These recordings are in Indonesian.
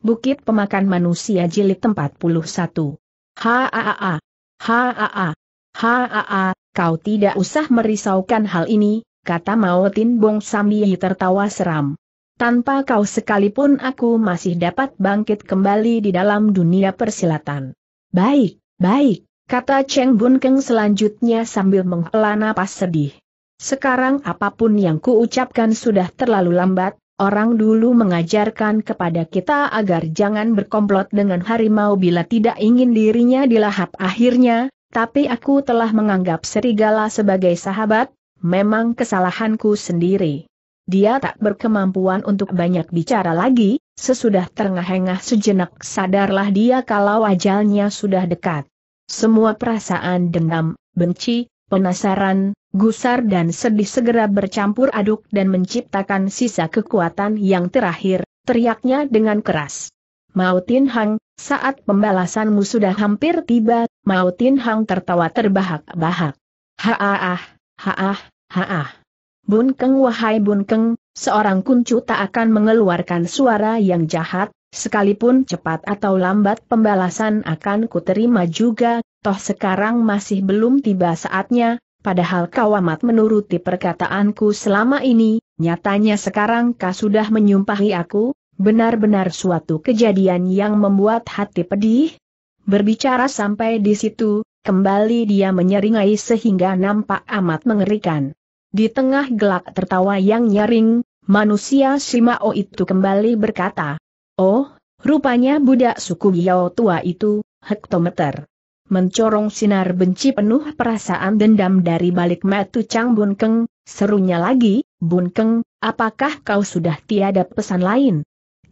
Bukit Pemakan Manusia Jilid 41. Haa, haa, haa. kau tidak usah merisaukan hal ini, kata Maotin Bong Samyi tertawa seram. Tanpa kau sekalipun aku masih dapat bangkit kembali di dalam dunia persilatan. Baik, baik, kata Cheng Bun Keng selanjutnya sambil menghela napas sedih. Sekarang apapun yang kuucapkan sudah terlalu lambat, Orang dulu mengajarkan kepada kita agar jangan berkomplot dengan harimau bila tidak ingin dirinya dilahap akhirnya, tapi aku telah menganggap serigala sebagai sahabat, memang kesalahanku sendiri. Dia tak berkemampuan untuk banyak bicara lagi, sesudah terengah-engah sejenak sadarlah dia kalau ajalnya sudah dekat. Semua perasaan dendam, benci, penasaran, Gusar dan sedih segera bercampur aduk dan menciptakan sisa kekuatan yang terakhir, teriaknya dengan keras. Mao Hang, saat pembalasanmu sudah hampir tiba, Mao Hang tertawa terbahak-bahak. Haah, haah, haah. Bun Keng wahai Bun Keng, seorang kuncu tak akan mengeluarkan suara yang jahat, sekalipun cepat atau lambat pembalasan akan kuterima juga, toh sekarang masih belum tiba saatnya, Padahal kau amat menuruti perkataanku selama ini, nyatanya sekarang kau sudah menyumpahi aku, benar-benar suatu kejadian yang membuat hati pedih. Berbicara sampai di situ, kembali dia menyeringai sehingga nampak amat mengerikan. Di tengah gelak tertawa yang nyaring, manusia Shimao itu kembali berkata, Oh, rupanya budak suku Yao tua itu, hektometer mencorong sinar benci penuh perasaan dendam dari balik matu Chang bunkeng, serunya lagi, bunkeng, apakah kau sudah tiada pesan lain?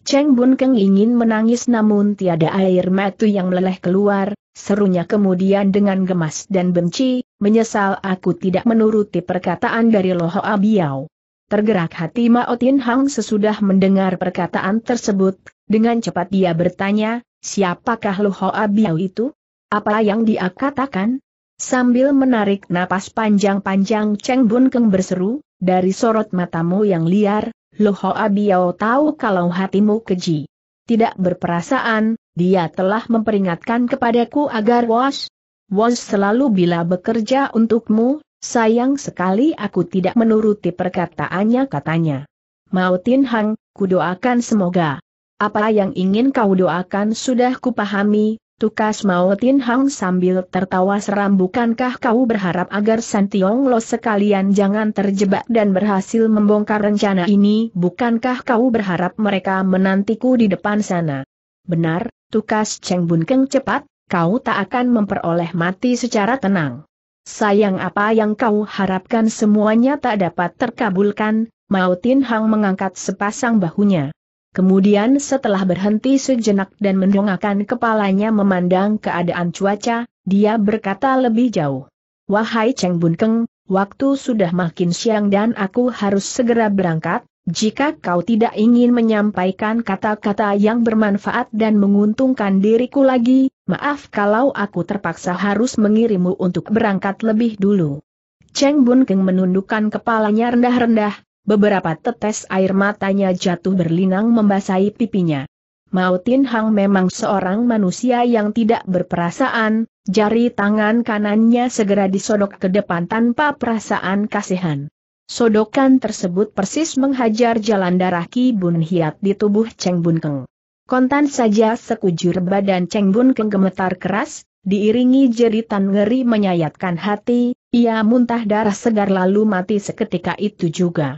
Cheng Bun ingin menangis namun tiada air matu yang meleleh keluar, serunya kemudian dengan gemas dan benci, menyesal aku tidak menuruti perkataan dari Loho Abiao. Tergerak hati Mao Tin Hang sesudah mendengar perkataan tersebut, dengan cepat dia bertanya, siapakah Loho Abiao itu? Apa yang dia katakan? Sambil menarik napas panjang-panjang Cheng Bun Keng berseru, dari sorot matamu yang liar, Ho Abiao tahu kalau hatimu keji. Tidak berperasaan, dia telah memperingatkan kepadaku agar was. Was selalu bila bekerja untukmu, sayang sekali aku tidak menuruti perkataannya katanya. Mao Tin Hang, kudoakan semoga. Apa yang ingin kau doakan sudah kupahami, Tukas Mautin Hang sambil tertawa seram bukankah kau berharap agar Santiong Lo sekalian jangan terjebak dan berhasil membongkar rencana ini bukankah kau berharap mereka menantiku di depan sana. Benar, Tukas Cheng Bun cepat, kau tak akan memperoleh mati secara tenang. Sayang apa yang kau harapkan semuanya tak dapat terkabulkan, Mautin Hang mengangkat sepasang bahunya. Kemudian setelah berhenti sejenak dan mendongakkan kepalanya memandang keadaan cuaca, dia berkata lebih jauh. Wahai Cheng Bun Keng, waktu sudah makin siang dan aku harus segera berangkat, jika kau tidak ingin menyampaikan kata-kata yang bermanfaat dan menguntungkan diriku lagi, maaf kalau aku terpaksa harus mengirimmu untuk berangkat lebih dulu. Cheng Bun Keng menundukkan kepalanya rendah-rendah, Beberapa tetes air matanya jatuh berlinang membasahi pipinya. Mao Tin Hang memang seorang manusia yang tidak berperasaan, jari tangan kanannya segera disodok ke depan tanpa perasaan kasihan. Sodokan tersebut persis menghajar jalan darah Ki Bun Hiat di tubuh Cheng Bun Keng. Kontan saja sekujur badan Cheng Bun Keng gemetar keras, diiringi jeritan ngeri menyayatkan hati, ia muntah darah segar lalu mati seketika itu juga.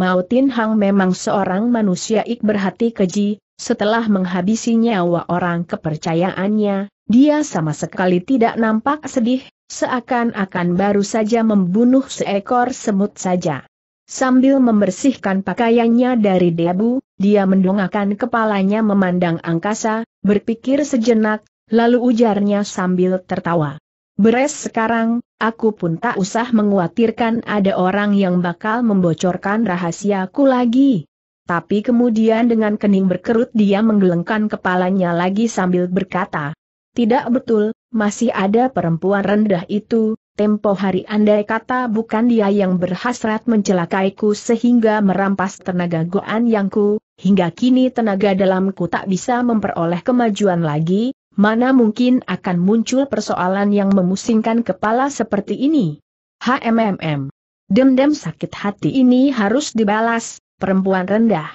Mao Tin Hang memang seorang manusia ik berhati keji, setelah menghabisi nyawa orang kepercayaannya, dia sama sekali tidak nampak sedih, seakan-akan baru saja membunuh seekor semut saja. Sambil membersihkan pakaiannya dari debu, dia mendongakkan kepalanya memandang angkasa, berpikir sejenak, lalu ujarnya sambil tertawa. Beres sekarang, aku pun tak usah menguatirkan ada orang yang bakal membocorkan rahasiaku lagi. Tapi kemudian dengan kening berkerut dia menggelengkan kepalanya lagi sambil berkata, Tidak betul, masih ada perempuan rendah itu, tempo hari andai kata bukan dia yang berhasrat mencelakaiku sehingga merampas tenaga goan yangku, hingga kini tenaga dalamku tak bisa memperoleh kemajuan lagi, mana mungkin akan muncul persoalan yang memusingkan kepala seperti ini. HMMM. Dendam sakit hati ini harus dibalas, perempuan rendah.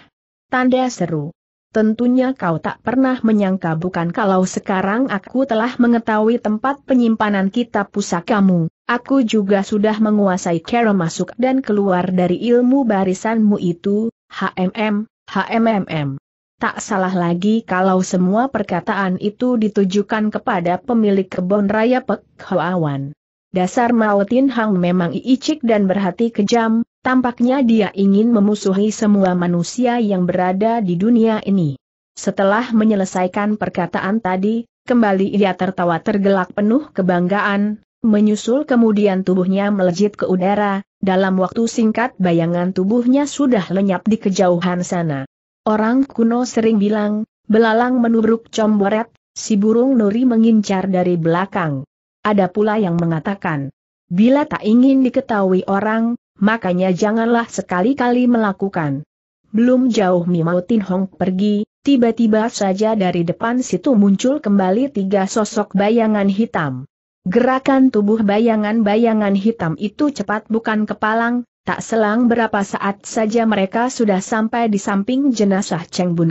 Tanda seru. Tentunya kau tak pernah menyangka bukan kalau sekarang aku telah mengetahui tempat penyimpanan kitab pusakamu, aku juga sudah menguasai cara masuk dan keluar dari ilmu barisanmu itu, HMM, HMMM. Tak salah lagi kalau semua perkataan itu ditujukan kepada pemilik kebun raya Pek Hoawan. Dasar Maotin Hang memang icik dan berhati kejam, tampaknya dia ingin memusuhi semua manusia yang berada di dunia ini. Setelah menyelesaikan perkataan tadi, kembali ia tertawa tergelak penuh kebanggaan, menyusul kemudian tubuhnya melejit ke udara, dalam waktu singkat bayangan tubuhnya sudah lenyap di kejauhan sana. Orang kuno sering bilang, belalang menubruk comboret, si burung nuri mengincar dari belakang. Ada pula yang mengatakan, bila tak ingin diketahui orang, makanya janganlah sekali-kali melakukan. Belum jauh Mimau Tin Hong pergi, tiba-tiba saja dari depan situ muncul kembali tiga sosok bayangan hitam. Gerakan tubuh bayangan-bayangan hitam itu cepat bukan kepalang, Tak selang berapa saat saja mereka sudah sampai di samping jenazah Cheng Bun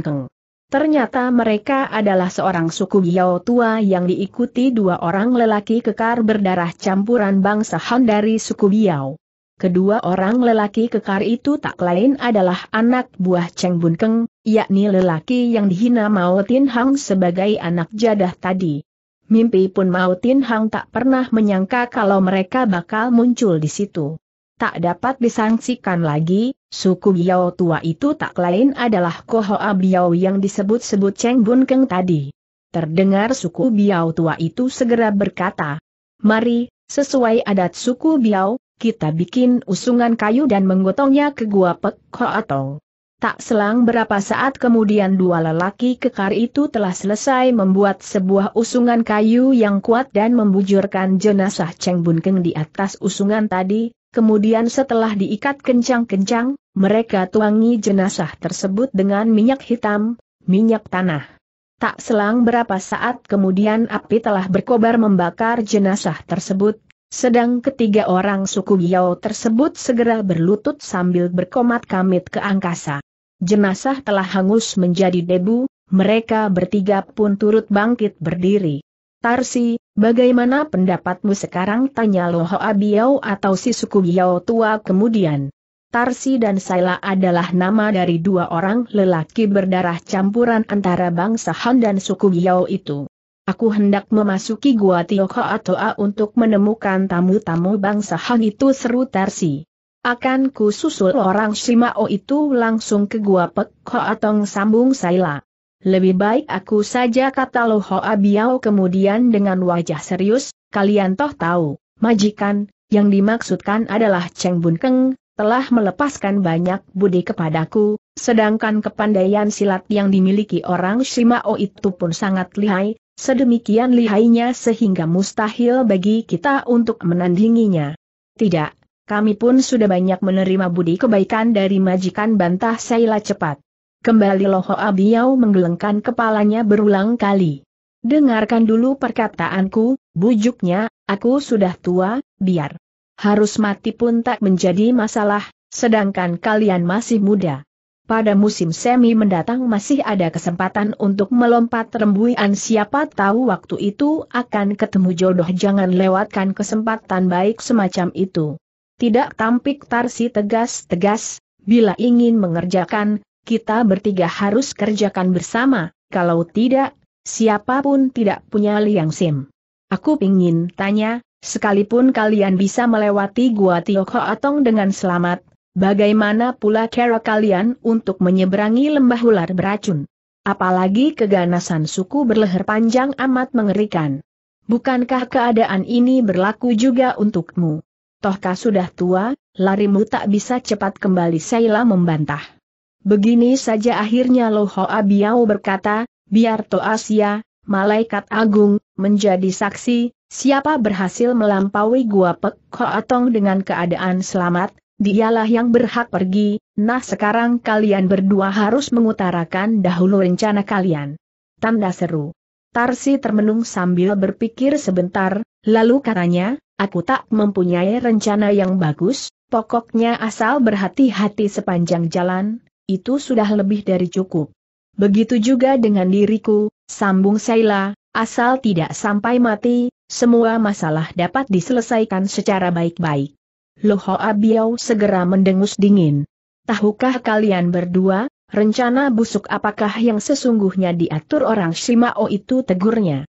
Ternyata mereka adalah seorang suku Biao tua yang diikuti dua orang lelaki kekar berdarah campuran bangsa Han dari suku Biao. Kedua orang lelaki kekar itu tak lain adalah anak buah Cheng Bun yakni lelaki yang dihina Mao Tin Hang sebagai anak jadah tadi. Mimpi pun Mao Tin Hang tak pernah menyangka kalau mereka bakal muncul di situ tak dapat disangsikan lagi, suku Biao tua itu tak lain adalah Kohoa Biao yang disebut-sebut Cheng Bun Keng tadi. Terdengar suku Biao tua itu segera berkata, Mari, sesuai adat suku Biao, kita bikin usungan kayu dan menggotongnya ke gua Pek Atong. Tak selang berapa saat kemudian dua lelaki kekar itu telah selesai membuat sebuah usungan kayu yang kuat dan membujurkan jenazah Cheng Bun Keng di atas usungan tadi, Kemudian setelah diikat kencang-kencang, mereka tuangi jenazah tersebut dengan minyak hitam, minyak tanah. Tak selang berapa saat kemudian api telah berkobar membakar jenazah tersebut, sedang ketiga orang suku Yao tersebut segera berlutut sambil berkomat kamit ke angkasa. Jenazah telah hangus menjadi debu, mereka bertiga pun turut bangkit berdiri. Tarsi, Bagaimana pendapatmu sekarang tanya Loho Abiyau atau si suku Biyau tua kemudian? Tarsi dan Saila adalah nama dari dua orang lelaki berdarah campuran antara bangsa Han dan suku Biyau itu. Aku hendak memasuki gua Tiokhoa Toa untuk menemukan tamu-tamu bangsa Han itu seru Tarsi. Akan ku susul orang Shimao itu langsung ke gua Pek atau sambung Saila. Lebih baik aku saja kata Loho Abiao kemudian dengan wajah serius, kalian toh tahu, majikan, yang dimaksudkan adalah Cheng Bun Keng, telah melepaskan banyak budi kepadaku, sedangkan kepandaian silat yang dimiliki orang Shimao itu pun sangat lihai, sedemikian lihainya sehingga mustahil bagi kita untuk menandinginya. Tidak, kami pun sudah banyak menerima budi kebaikan dari majikan bantah Saila cepat. Kembali Loho Abiau menggelengkan kepalanya berulang kali. Dengarkan dulu perkataanku, bujuknya, aku sudah tua, biar. Harus mati pun tak menjadi masalah, sedangkan kalian masih muda. Pada musim semi mendatang masih ada kesempatan untuk melompat rembuian siapa tahu waktu itu akan ketemu jodoh jangan lewatkan kesempatan baik semacam itu. Tidak tampik Tarsi tegas-tegas, bila ingin mengerjakan, kita bertiga harus kerjakan bersama, kalau tidak, siapapun tidak punya liang sim. Aku ingin tanya, sekalipun kalian bisa melewati Gua Atong dengan selamat, bagaimana pula cara kalian untuk menyeberangi lembah ular beracun? Apalagi keganasan suku berleher panjang amat mengerikan. Bukankah keadaan ini berlaku juga untukmu? Tohkah sudah tua, larimu tak bisa cepat kembali Sheila membantah. Begini saja akhirnya Ho Abiao berkata, biar Toasia, Malaikat Agung, menjadi saksi, siapa berhasil melampaui Gua Pek Koatong dengan keadaan selamat, dialah yang berhak pergi, nah sekarang kalian berdua harus mengutarakan dahulu rencana kalian. Tanda seru. Tarsi termenung sambil berpikir sebentar, lalu katanya, aku tak mempunyai rencana yang bagus, pokoknya asal berhati-hati sepanjang jalan, itu sudah lebih dari cukup. Begitu juga dengan diriku, sambung Saila, asal tidak sampai mati, semua masalah dapat diselesaikan secara baik-baik. Loho Abiao segera mendengus dingin. Tahukah kalian berdua, rencana busuk apakah yang sesungguhnya diatur orang Shimao itu tegurnya?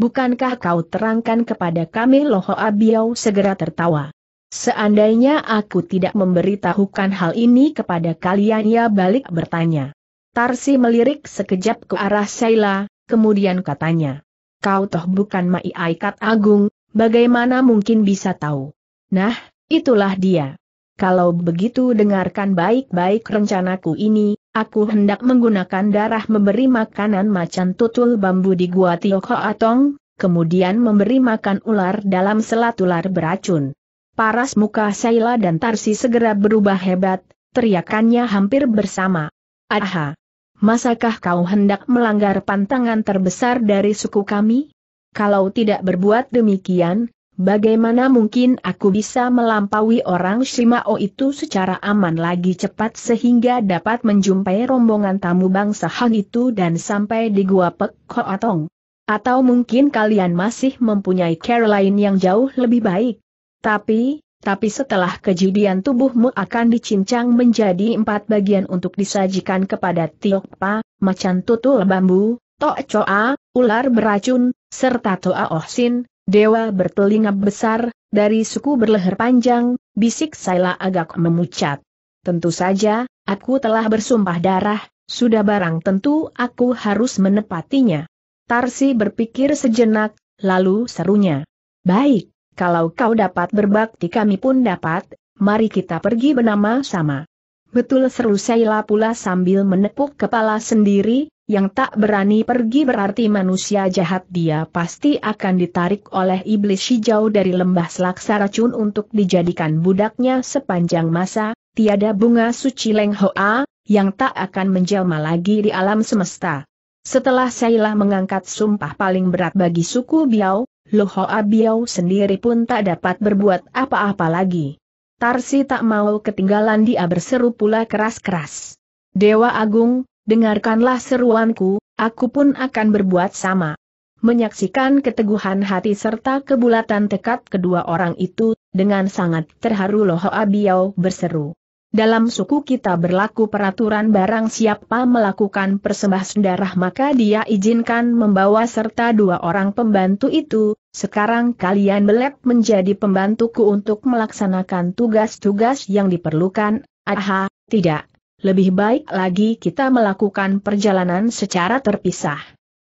Bukankah kau terangkan kepada kami Loho Abiao segera tertawa? Seandainya aku tidak memberitahukan hal ini kepada kalian ia balik bertanya. Tarsi melirik sekejap ke arah Sheila, kemudian katanya. Kau toh bukan Mai Aikat Agung, bagaimana mungkin bisa tahu? Nah, itulah dia. Kalau begitu dengarkan baik-baik rencanaku ini, aku hendak menggunakan darah memberi makanan macan tutul bambu di Gua Atong, kemudian memberi makan ular dalam selat ular beracun. Paras muka Saila dan Tarsi segera berubah hebat, teriakannya hampir bersama. Aha! Masakah kau hendak melanggar pantangan terbesar dari suku kami? Kalau tidak berbuat demikian, bagaimana mungkin aku bisa melampaui orang Shimao itu secara aman lagi cepat sehingga dapat menjumpai rombongan tamu bangsa Hang itu dan sampai di Gua Pek Koatong? Atau mungkin kalian masih mempunyai care lain yang jauh lebih baik? Tapi, tapi setelah kejadian tubuhmu akan dicincang menjadi empat bagian untuk disajikan kepada Tiokpa, macan tutul bambu, Tok Choa, ular beracun, serta Toa Ohsin, dewa bertelinga besar, dari suku berleher panjang, bisik Saila agak memucat. Tentu saja, aku telah bersumpah darah, sudah barang tentu aku harus menepatinya. Tarsi berpikir sejenak, lalu serunya. Baik, kalau kau dapat berbakti kami pun dapat, mari kita pergi bernama sama. Betul seru Sheila pula sambil menepuk kepala sendiri, yang tak berani pergi berarti manusia jahat dia pasti akan ditarik oleh iblis hijau dari lembah selaksa racun untuk dijadikan budaknya sepanjang masa, tiada bunga suci lenghoa yang tak akan menjelma lagi di alam semesta. Setelah Saila mengangkat sumpah paling berat bagi suku Biao, Lohoa Biao sendiri pun tak dapat berbuat apa-apa lagi. Tarsi tak mau ketinggalan dia berseru pula keras-keras. Dewa Agung, dengarkanlah seruanku, aku pun akan berbuat sama. Menyaksikan keteguhan hati serta kebulatan tekad kedua orang itu, dengan sangat terharu Lohoa Biao berseru. Dalam suku kita berlaku peraturan barang siapa melakukan persembahan darah maka dia izinkan membawa serta dua orang pembantu itu, sekarang kalian belep menjadi pembantuku untuk melaksanakan tugas-tugas yang diperlukan, aha, tidak. Lebih baik lagi kita melakukan perjalanan secara terpisah.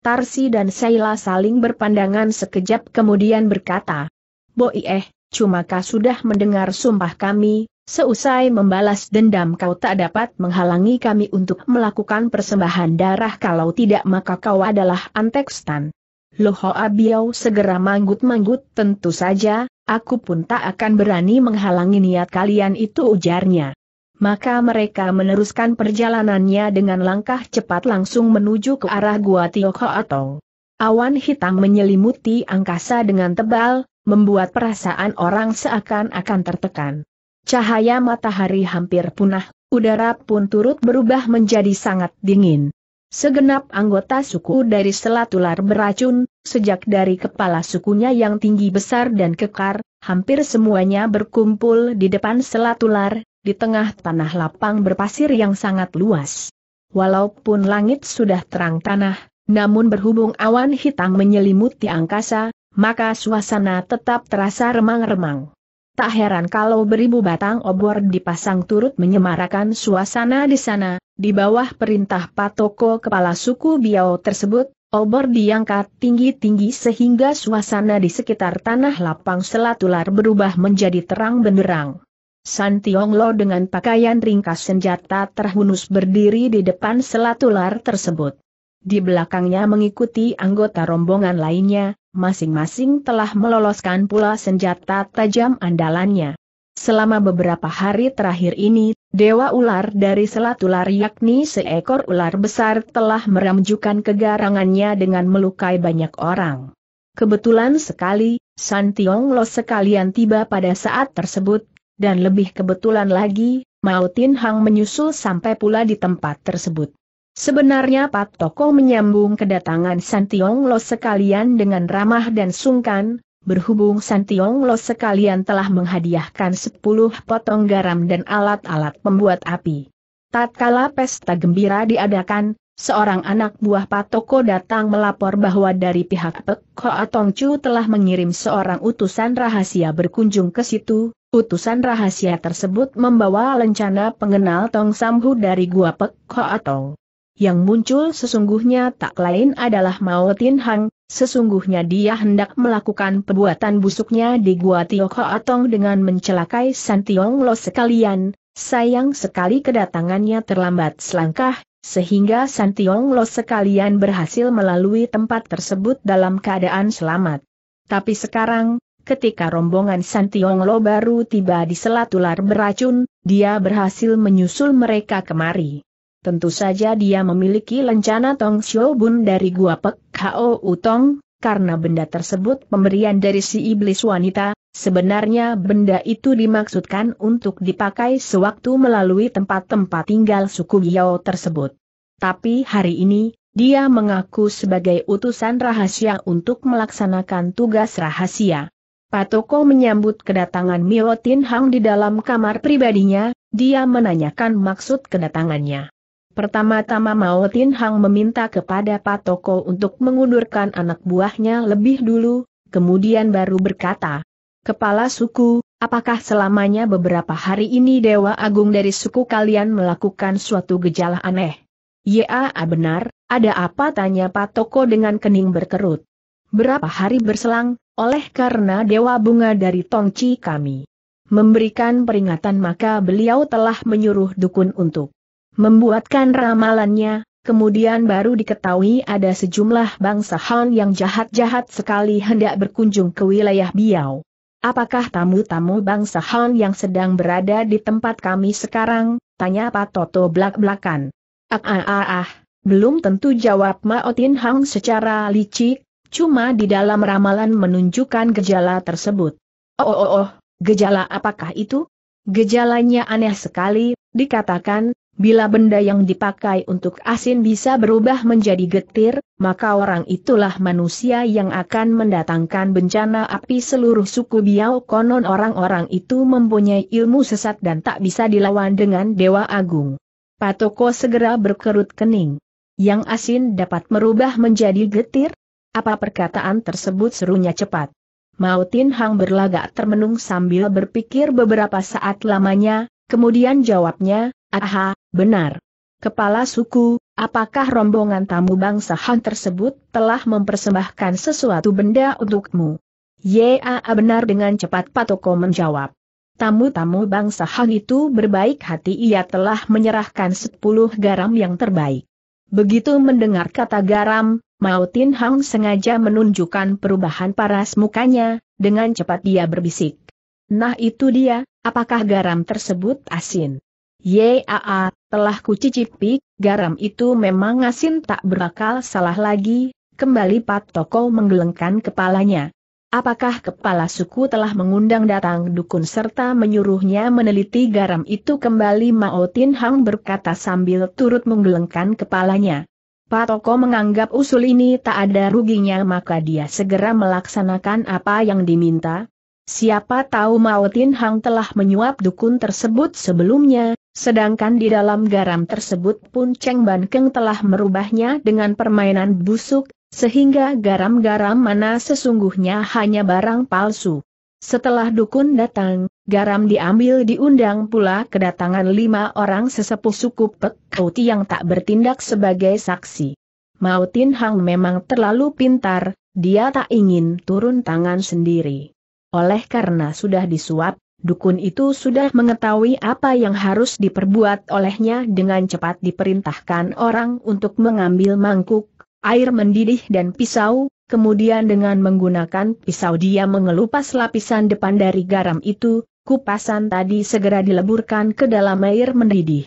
Tarsi dan Saila saling berpandangan sekejap kemudian berkata, Boieh, Cuma kau sudah mendengar sumpah kami, seusai membalas dendam kau tak dapat menghalangi kami untuk melakukan persembahan darah kalau tidak maka kau adalah antekstan. Loho Abiau segera manggut-manggut tentu saja, aku pun tak akan berani menghalangi niat kalian itu ujarnya. Maka mereka meneruskan perjalanannya dengan langkah cepat langsung menuju ke arah Gua Tiokho atau Awan hitam menyelimuti angkasa dengan tebal, membuat perasaan orang seakan-akan tertekan. Cahaya matahari hampir punah, udara pun turut berubah menjadi sangat dingin. Segenap anggota suku dari Selatular beracun, sejak dari kepala sukunya yang tinggi besar dan kekar, hampir semuanya berkumpul di depan Selatular, di tengah tanah lapang berpasir yang sangat luas. Walaupun langit sudah terang tanah, namun berhubung awan hitam menyelimuti angkasa, maka suasana tetap terasa remang-remang. Tak heran kalau beribu batang obor dipasang turut menyemarakan suasana di sana, di bawah perintah Patoko Kepala Suku Biao tersebut, obor diangkat tinggi-tinggi sehingga suasana di sekitar tanah lapang selatular berubah menjadi terang benderang. San Tionglo dengan pakaian ringkas senjata terhunus berdiri di depan selatular tersebut. Di belakangnya mengikuti anggota rombongan lainnya, masing-masing telah meloloskan pula senjata tajam andalannya. Selama beberapa hari terakhir ini, Dewa Ular dari Selatular yakni seekor ular besar telah meramjukan kegarangannya dengan melukai banyak orang. Kebetulan sekali, San Tiong Lo sekalian tiba pada saat tersebut, dan lebih kebetulan lagi, Mao Tin Hang menyusul sampai pula di tempat tersebut. Sebenarnya Pak Toko menyambung kedatangan Santiong Lo sekalian dengan ramah dan sungkan, berhubung Santiong Lo sekalian telah menghadiahkan 10 potong garam dan alat-alat pembuat api. Tatkala pesta gembira diadakan, seorang anak buah Pak Toko datang melapor bahwa dari pihak Pek Atong Chu telah mengirim seorang utusan rahasia berkunjung ke situ, utusan rahasia tersebut membawa lencana pengenal Tong Samhu dari Gua Pek Hoa Atong yang muncul sesungguhnya tak lain adalah Mao Tin Hang, sesungguhnya dia hendak melakukan perbuatan busuknya di Gua Tio Atong dengan mencelakai San Tiong Lo sekalian, sayang sekali kedatangannya terlambat selangkah, sehingga San Tiong Lo sekalian berhasil melalui tempat tersebut dalam keadaan selamat. Tapi sekarang, ketika rombongan Tiong Lo baru tiba di Selat Selatular beracun, dia berhasil menyusul mereka kemari. Tentu saja dia memiliki lencana Tong Xiaobun dari Gua Pek Hao Utong, karena benda tersebut pemberian dari si iblis wanita, sebenarnya benda itu dimaksudkan untuk dipakai sewaktu melalui tempat-tempat tinggal suku Yao tersebut. Tapi hari ini, dia mengaku sebagai utusan rahasia untuk melaksanakan tugas rahasia. Patoko menyambut kedatangan Miotin Hang di dalam kamar pribadinya, dia menanyakan maksud kedatangannya. Pertama-tama Mao Tin Hang meminta kepada Pak Toko untuk mengundurkan anak buahnya lebih dulu, kemudian baru berkata, Kepala suku, apakah selamanya beberapa hari ini Dewa Agung dari suku kalian melakukan suatu gejala aneh? Ya benar, ada apa tanya Pak Toko dengan kening berkerut. Berapa hari berselang, oleh karena Dewa Bunga dari Tongci kami memberikan peringatan maka beliau telah menyuruh dukun untuk membuatkan ramalannya, kemudian baru diketahui ada sejumlah bangsa Han yang jahat-jahat sekali hendak berkunjung ke wilayah Biau. Apakah tamu-tamu bangsa Han yang sedang berada di tempat kami sekarang? Tanya Pak Toto belak-belakan. Ah, ah, ah, ah, belum tentu jawab Maotin Hang secara licik, cuma di dalam ramalan menunjukkan gejala tersebut. Oh, oh, oh, oh. gejala apakah itu? Gejalanya aneh sekali, dikatakan, Bila benda yang dipakai untuk asin bisa berubah menjadi getir, maka orang itulah manusia yang akan mendatangkan bencana api seluruh suku biau konon orang-orang itu mempunyai ilmu sesat dan tak bisa dilawan dengan Dewa Agung. Patoko segera berkerut kening. Yang asin dapat merubah menjadi getir? Apa perkataan tersebut serunya cepat. Mautin Hang berlagak termenung sambil berpikir beberapa saat lamanya, kemudian jawabnya, Aha, benar. Kepala suku, apakah rombongan tamu bangsa Han tersebut telah mempersembahkan sesuatu benda untukmu? Ya benar dengan cepat Patoko menjawab. Tamu-tamu bangsa Han itu berbaik hati ia telah menyerahkan sepuluh garam yang terbaik. Begitu mendengar kata garam, Mautin Hang sengaja menunjukkan perubahan paras mukanya, dengan cepat dia berbisik. Nah itu dia, apakah garam tersebut asin? Yaa, telah kucicipi, garam itu memang asin tak berakal salah lagi, kembali Pak Toko menggelengkan kepalanya. Apakah kepala suku telah mengundang datang dukun serta menyuruhnya meneliti garam itu kembali Mao Tin Hang berkata sambil turut menggelengkan kepalanya. Pak Toko menganggap usul ini tak ada ruginya maka dia segera melaksanakan apa yang diminta, Siapa tahu Mao Tin Hang telah menyuap dukun tersebut sebelumnya, Sedangkan di dalam garam tersebut pun Cheng Ban Keng telah merubahnya dengan permainan busuk, sehingga garam-garam mana sesungguhnya hanya barang palsu. Setelah dukun datang, garam diambil diundang pula kedatangan lima orang sesepuh suku Pek Kauti yang tak bertindak sebagai saksi. Mautin Hang memang terlalu pintar, dia tak ingin turun tangan sendiri. Oleh karena sudah disuap, dukun itu sudah mengetahui apa yang harus diperbuat olehnya dengan cepat diperintahkan orang untuk mengambil mangkuk, air mendidih dan pisau, kemudian dengan menggunakan pisau dia mengelupas lapisan depan dari garam itu, kupasan tadi segera dileburkan ke dalam air mendidih.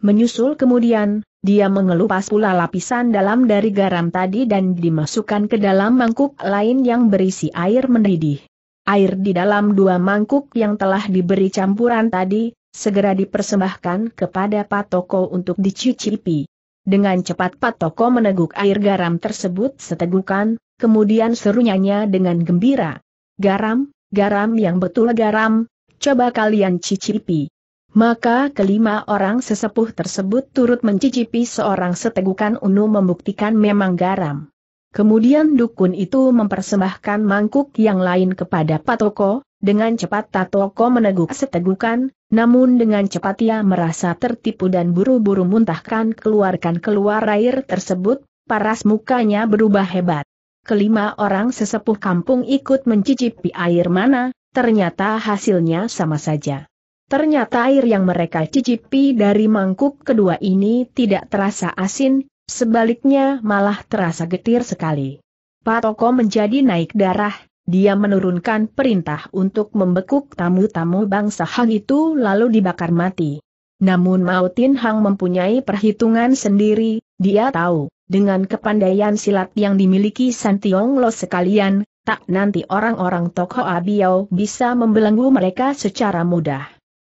Menyusul kemudian, dia mengelupas pula lapisan dalam dari garam tadi dan dimasukkan ke dalam mangkuk lain yang berisi air mendidih. Air di dalam dua mangkuk yang telah diberi campuran tadi, segera dipersembahkan kepada Pak Toko untuk dicicipi. Dengan cepat Pak Toko meneguk air garam tersebut setegukan, kemudian serunya dengan gembira. Garam, garam yang betul garam, coba kalian cicipi. Maka kelima orang sesepuh tersebut turut mencicipi seorang setegukan Unu membuktikan memang garam. Kemudian dukun itu mempersembahkan mangkuk yang lain kepada Patoko, dengan cepat Tatoko meneguk setegukan, namun dengan cepat ia merasa tertipu dan buru-buru muntahkan keluarkan keluar air tersebut, paras mukanya berubah hebat. Kelima orang sesepuh kampung ikut mencicipi air mana, ternyata hasilnya sama saja. Ternyata air yang mereka cicipi dari mangkuk kedua ini tidak terasa asin, Sebaliknya malah terasa getir sekali. Patoko menjadi naik darah, dia menurunkan perintah untuk membekuk tamu-tamu bangsa Hang itu lalu dibakar mati. Namun Mao Tin Hang mempunyai perhitungan sendiri, dia tahu, dengan kepandaian silat yang dimiliki San Tiong Lo sekalian, tak nanti orang-orang Toko Abiao bisa membelenggu mereka secara mudah.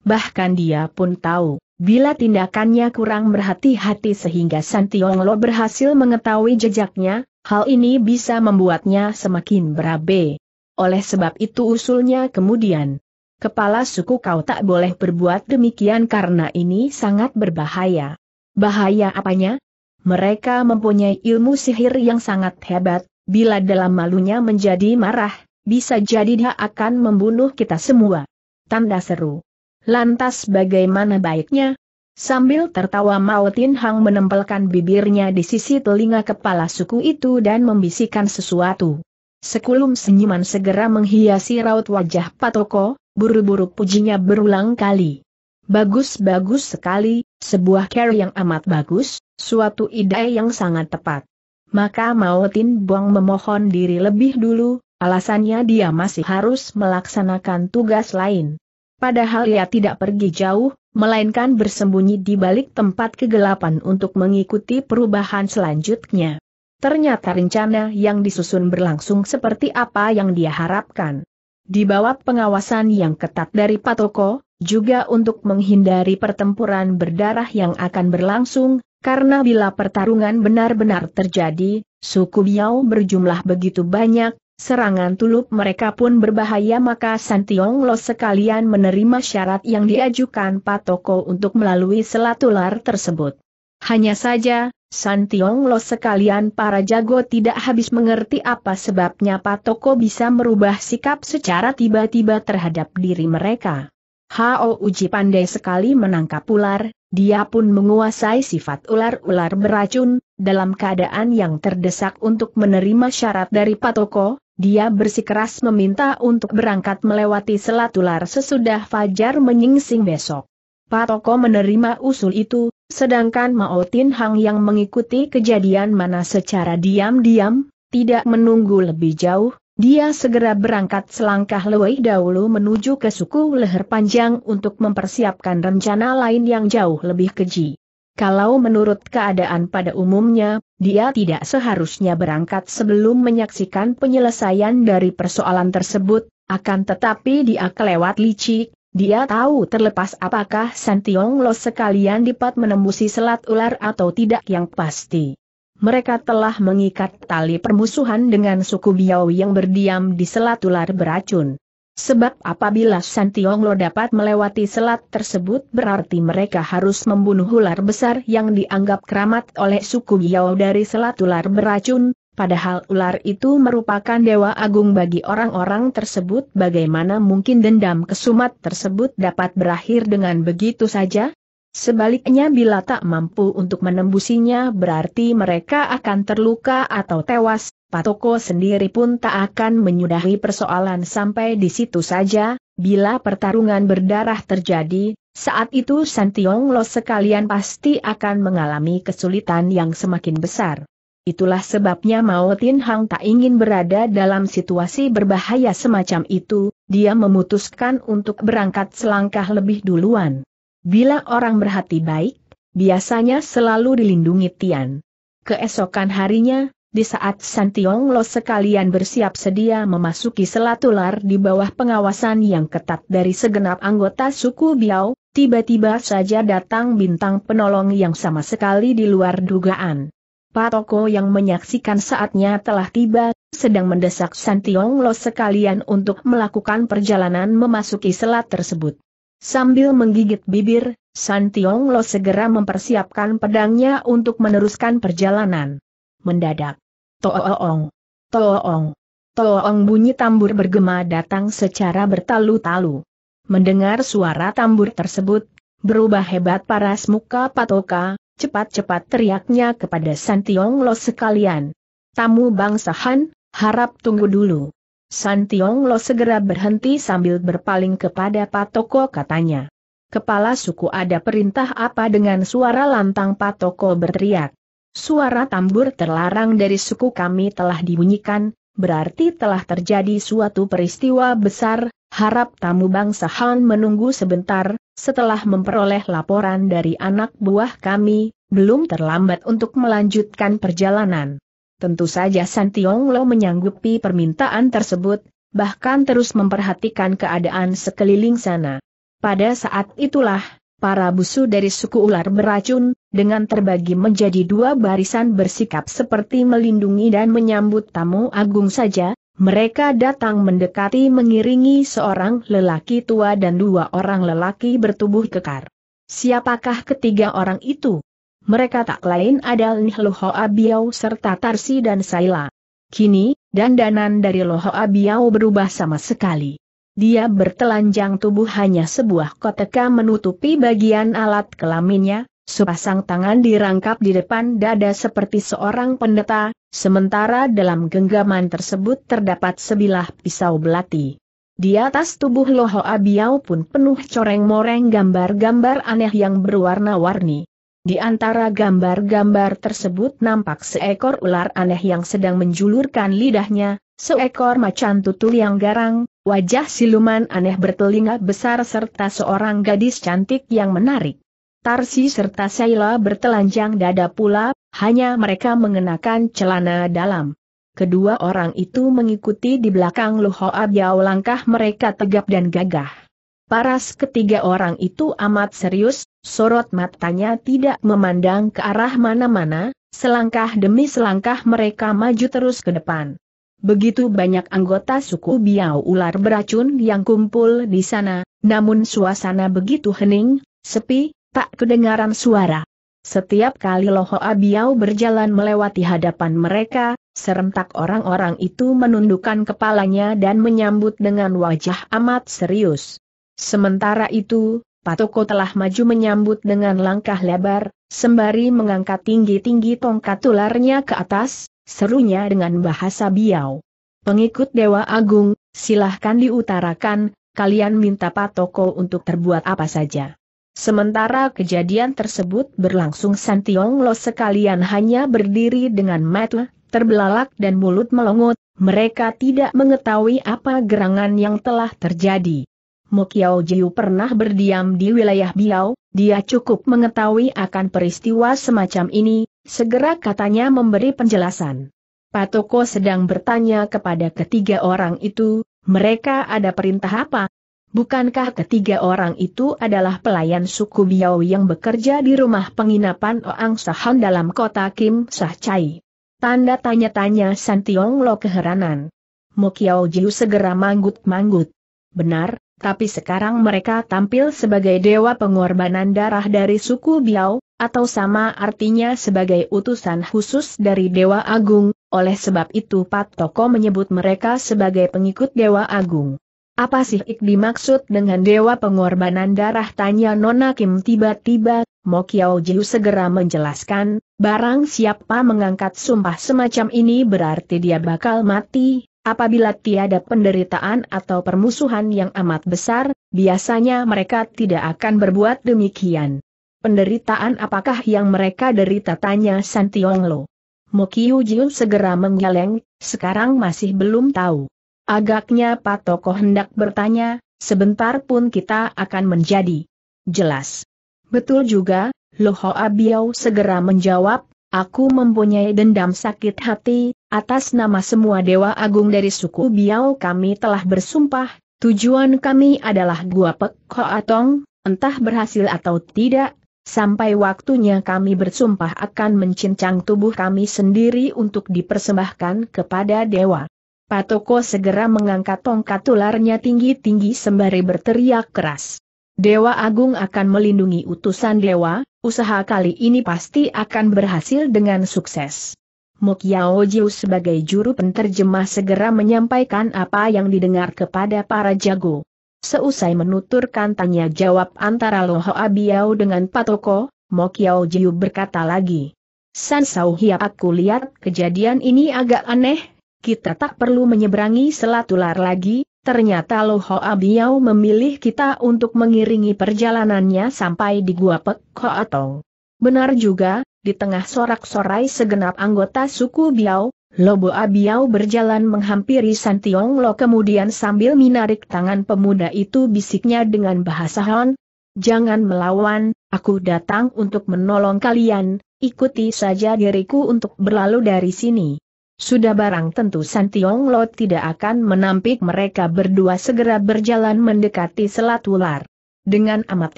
Bahkan dia pun tahu, Bila tindakannya kurang berhati-hati sehingga Santionglo berhasil mengetahui jejaknya, hal ini bisa membuatnya semakin berabe. Oleh sebab itu usulnya kemudian, kepala suku kau tak boleh berbuat demikian karena ini sangat berbahaya. Bahaya apanya? Mereka mempunyai ilmu sihir yang sangat hebat, bila dalam malunya menjadi marah, bisa jadi dia akan membunuh kita semua. Tanda seru. Lantas bagaimana baiknya? Sambil tertawa Mao Tin Hang menempelkan bibirnya di sisi telinga kepala suku itu dan membisikkan sesuatu. Sekulum senyuman segera menghiasi raut wajah Patoko, buru-buru pujinya berulang kali. Bagus-bagus sekali, sebuah care yang amat bagus, suatu ide yang sangat tepat. Maka Mao Tin Buang memohon diri lebih dulu, alasannya dia masih harus melaksanakan tugas lain. Padahal ia tidak pergi jauh, melainkan bersembunyi di balik tempat kegelapan untuk mengikuti perubahan selanjutnya. Ternyata rencana yang disusun berlangsung seperti apa yang dia harapkan. Di bawah pengawasan yang ketat dari Patoko, juga untuk menghindari pertempuran berdarah yang akan berlangsung, karena bila pertarungan benar-benar terjadi, suku Biao berjumlah begitu banyak, serangan tulup mereka pun berbahaya maka Santiong Lo sekalian menerima syarat yang diajukan Pak Toko untuk melalui selat ular tersebut. Hanya saja, Santiong Lo sekalian para jago tidak habis mengerti apa sebabnya Pak Toko bisa merubah sikap secara tiba-tiba terhadap diri mereka. Hao Uji pandai sekali menangkap ular, dia pun menguasai sifat ular-ular beracun, dalam keadaan yang terdesak untuk menerima syarat dari Patoko, dia bersikeras meminta untuk berangkat melewati Selat Ular sesudah Fajar menyingsing besok. Patoko menerima usul itu, sedangkan Mao Tin Hang yang mengikuti kejadian mana secara diam-diam, tidak menunggu lebih jauh, dia segera berangkat selangkah lebih dahulu menuju ke suku leher panjang untuk mempersiapkan rencana lain yang jauh lebih keji. Kalau menurut keadaan pada umumnya, dia tidak seharusnya berangkat sebelum menyaksikan penyelesaian dari persoalan tersebut, akan tetapi dia kelewat licik, dia tahu terlepas apakah Santiong Lo sekalian dapat menembusi selat ular atau tidak yang pasti. Mereka telah mengikat tali permusuhan dengan suku Biau yang berdiam di selat ular beracun. Sebab apabila Santionglo dapat melewati selat tersebut berarti mereka harus membunuh ular besar yang dianggap keramat oleh suku Yao dari selat ular beracun, Padahal ular itu merupakan dewa agung bagi orang-orang tersebut bagaimana mungkin dendam kesumat tersebut dapat berakhir dengan begitu saja? Sebaliknya bila tak mampu untuk menembusinya berarti mereka akan terluka atau tewas, Patoko sendiri pun tak akan menyudahi persoalan sampai di situ saja, bila pertarungan berdarah terjadi, saat itu Santiong Lo sekalian pasti akan mengalami kesulitan yang semakin besar. Itulah sebabnya Mao Tin Hang tak ingin berada dalam situasi berbahaya semacam itu, dia memutuskan untuk berangkat selangkah lebih duluan. Bila orang berhati baik, biasanya selalu dilindungi Tian. Keesokan harinya, di saat Santiong Lo sekalian bersiap sedia memasuki selatular di bawah pengawasan yang ketat dari segenap anggota suku Biao, tiba-tiba saja datang bintang penolong yang sama sekali di luar dugaan. Patoko yang menyaksikan saatnya telah tiba, sedang mendesak Santiong Lo sekalian untuk melakukan perjalanan memasuki selat tersebut. Sambil menggigit bibir, San Tiong Lo segera mempersiapkan pedangnya untuk meneruskan perjalanan. Mendadak. Toong. Toong. Toong bunyi tambur bergema datang secara bertalu-talu. Mendengar suara tambur tersebut, berubah hebat paras muka patoka, cepat-cepat teriaknya kepada San Tiong Lo sekalian. Tamu bangsa Han, harap tunggu dulu. San Tiong Lo segera berhenti sambil berpaling kepada Patoko katanya. Kepala suku ada perintah apa dengan suara lantang Patoko berteriak. Suara tambur terlarang dari suku kami telah dibunyikan, berarti telah terjadi suatu peristiwa besar, harap tamu bangsa Han menunggu sebentar, setelah memperoleh laporan dari anak buah kami, belum terlambat untuk melanjutkan perjalanan. Tentu saja San Tiong Lo menyanggupi permintaan tersebut, bahkan terus memperhatikan keadaan sekeliling sana. Pada saat itulah, para busu dari suku ular beracun, dengan terbagi menjadi dua barisan bersikap seperti melindungi dan menyambut tamu agung saja, mereka datang mendekati mengiringi seorang lelaki tua dan dua orang lelaki bertubuh kekar. Siapakah ketiga orang itu? mereka tak lain adalah Loho Abiau serta Tarsi dan Saila. Kini, dandanan dari Loho Abiau berubah sama sekali. Dia bertelanjang tubuh hanya sebuah koteka menutupi bagian alat kelaminnya, sepasang tangan dirangkap di depan dada seperti seorang pendeta, sementara dalam genggaman tersebut terdapat sebilah pisau belati. Di atas tubuh Loho Abiau pun penuh coreng-moreng gambar-gambar aneh yang berwarna-warni. Di antara gambar-gambar tersebut nampak seekor ular aneh yang sedang menjulurkan lidahnya, seekor macan tutul yang garang, wajah siluman aneh bertelinga besar serta seorang gadis cantik yang menarik. Tarsi serta Sheila bertelanjang dada pula, hanya mereka mengenakan celana dalam. Kedua orang itu mengikuti di belakang Luhoa Biao langkah mereka tegap dan gagah. Paras ketiga orang itu amat serius, sorot matanya tidak memandang ke arah mana-mana, selangkah demi selangkah mereka maju terus ke depan. Begitu banyak anggota suku Biau ular beracun yang kumpul di sana, namun suasana begitu hening, sepi, tak kedengaran suara. Setiap kali Lohoa abiau berjalan melewati hadapan mereka, serentak orang-orang itu menundukkan kepalanya dan menyambut dengan wajah amat serius. Sementara itu, Patoko telah maju menyambut dengan langkah lebar, sembari mengangkat tinggi-tinggi tongkat tularnya ke atas, serunya dengan bahasa biau. Pengikut Dewa Agung, silahkan diutarakan, kalian minta Patoko untuk terbuat apa saja. Sementara kejadian tersebut berlangsung Santiong Lo sekalian hanya berdiri dengan mata, terbelalak dan mulut melongot, mereka tidak mengetahui apa gerangan yang telah terjadi. Mokiao Jiu pernah berdiam di wilayah Biao, dia cukup mengetahui akan peristiwa semacam ini, segera katanya memberi penjelasan. Patoko sedang bertanya kepada ketiga orang itu, mereka ada perintah apa? Bukankah ketiga orang itu adalah pelayan suku Biao yang bekerja di rumah penginapan Oang Sahan dalam kota Kim Sah Chai? Tanda tanya-tanya San Lo keheranan. Mokiao Jiu segera manggut-manggut. Benar, tapi sekarang mereka tampil sebagai dewa pengorbanan darah dari suku Biao, atau sama artinya sebagai utusan khusus dari Dewa Agung, oleh sebab itu Pat Toko menyebut mereka sebagai pengikut Dewa Agung. Apa sih Ik dimaksud dengan Dewa Pengorbanan Darah? Tanya Nona Kim tiba-tiba, Mo Kiao Jiu segera menjelaskan, barang siapa mengangkat sumpah semacam ini berarti dia bakal mati, Apabila tiada penderitaan atau permusuhan yang amat besar, biasanya mereka tidak akan berbuat demikian. Penderitaan apakah yang mereka derita tanya San Lo. Mokiu Jiu segera menggeleng, sekarang masih belum tahu. Agaknya Pak Toko hendak bertanya, sebentar pun kita akan menjadi jelas. Betul juga, Loho Biao segera menjawab, Aku mempunyai dendam sakit hati, atas nama semua Dewa Agung dari suku Biao kami telah bersumpah, tujuan kami adalah Gua Pek atong, entah berhasil atau tidak, sampai waktunya kami bersumpah akan mencincang tubuh kami sendiri untuk dipersembahkan kepada Dewa. Patoko segera mengangkat tongkat tularnya tinggi-tinggi sembari berteriak keras. Dewa Agung akan melindungi utusan Dewa, Usaha kali ini pasti akan berhasil dengan sukses. Mok Yao Jiu sebagai juru penterjemah segera menyampaikan apa yang didengar kepada para jago. Seusai menuturkan tanya jawab antara Lo Hoa dengan Patoko, Mok Yao Jiu berkata lagi. San Sao Hia aku lihat kejadian ini agak aneh, kita tak perlu menyeberangi selat ular lagi, Ternyata Loho Abiau memilih kita untuk mengiringi perjalanannya sampai di Gua Pek atau. Benar juga, di tengah sorak-sorai segenap anggota suku Biao, Lobo Abiau berjalan menghampiri San Tiong Lo kemudian sambil menarik tangan pemuda itu bisiknya dengan bahasa Han, Jangan melawan, aku datang untuk menolong kalian, ikuti saja diriku untuk berlalu dari sini. Sudah barang tentu San Tiong Lo tidak akan menampik mereka berdua segera berjalan mendekati Selat Ular. Dengan amat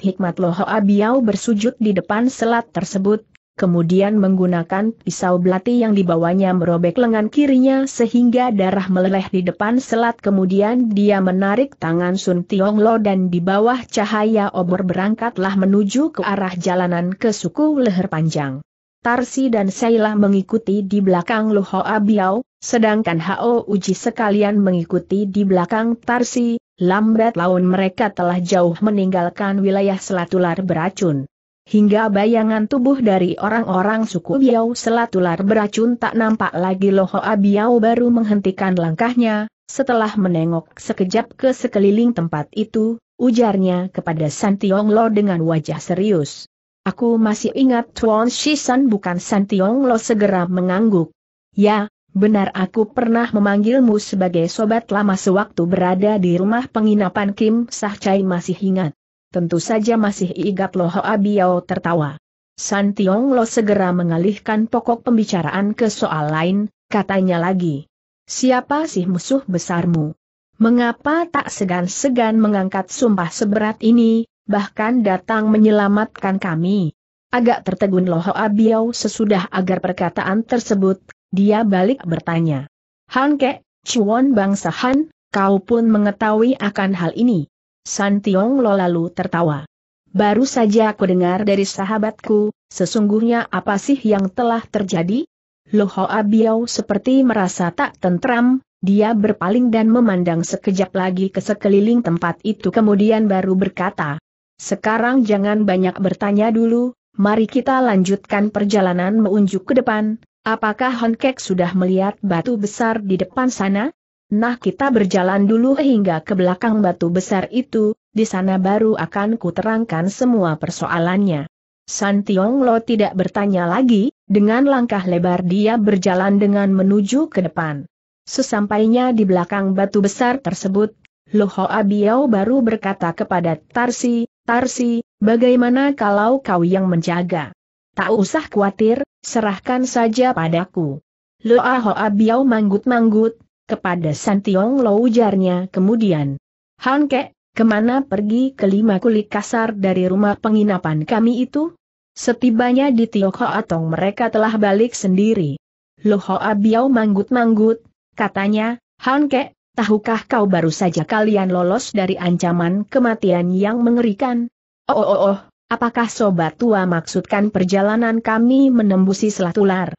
hikmat Lo Hoa Biao bersujud di depan selat tersebut, kemudian menggunakan pisau belati yang dibawanya merobek lengan kirinya sehingga darah meleleh di depan selat kemudian dia menarik tangan Sun Tiong Lo dan di bawah cahaya obor berangkatlah menuju ke arah jalanan ke suku leher panjang. Tarsi dan Sailah mengikuti di belakang Luho Abiao, sedangkan Hao Uji sekalian mengikuti di belakang Tarsi, lambat laun mereka telah jauh meninggalkan wilayah selatular beracun. Hingga bayangan tubuh dari orang-orang suku Biaw selatular beracun tak nampak lagi Loho Abiao baru menghentikan langkahnya, setelah menengok sekejap ke sekeliling tempat itu, ujarnya kepada Santiong Lo dengan wajah serius. Aku masih ingat Tuan Shisan bukan San Lo segera mengangguk. Ya, benar aku pernah memanggilmu sebagai sobat lama sewaktu berada di rumah penginapan Kim Sah Chai masih ingat. Tentu saja masih ingat Lo Hoa Biao tertawa. San Lo segera mengalihkan pokok pembicaraan ke soal lain, katanya lagi. Siapa sih musuh besarmu? Mengapa tak segan-segan mengangkat sumpah seberat ini, bahkan datang menyelamatkan kami. Agak tertegun Loho Abiau sesudah agar perkataan tersebut, dia balik bertanya. Han Ke, Chuan Bangsa Han, kau pun mengetahui akan hal ini. San Tiong Lo lalu tertawa. Baru saja aku dengar dari sahabatku, sesungguhnya apa sih yang telah terjadi? Loho Abiau seperti merasa tak tentram, dia berpaling dan memandang sekejap lagi ke sekeliling tempat itu kemudian baru berkata, sekarang jangan banyak bertanya dulu, mari kita lanjutkan perjalanan menuju ke depan. Apakah Honkek sudah melihat batu besar di depan sana? Nah kita berjalan dulu hingga ke belakang batu besar itu, di sana baru akan kuterangkan semua persoalannya. San Tiong Lo tidak bertanya lagi, dengan langkah lebar dia berjalan dengan menuju ke depan. Sesampainya di belakang batu besar tersebut, Lo Hoa Biao baru berkata kepada Tarsi, Tarsi, bagaimana kalau kau yang menjaga? Tak usah khawatir, serahkan saja padaku. Lo Hoa abiao manggut-manggut, kepada Santiong Lo ujarnya kemudian. Han kek, kemana pergi kelima kulit kasar dari rumah penginapan kami itu? Setibanya di Tionghoa Tong mereka telah balik sendiri. Lo Hoa abiao manggut-manggut, katanya, Han kek, tahukah kau baru saja kalian lolos dari ancaman kematian yang mengerikan? Oh oh oh, oh. apakah sobat tua maksudkan perjalanan kami menembusi selat ular?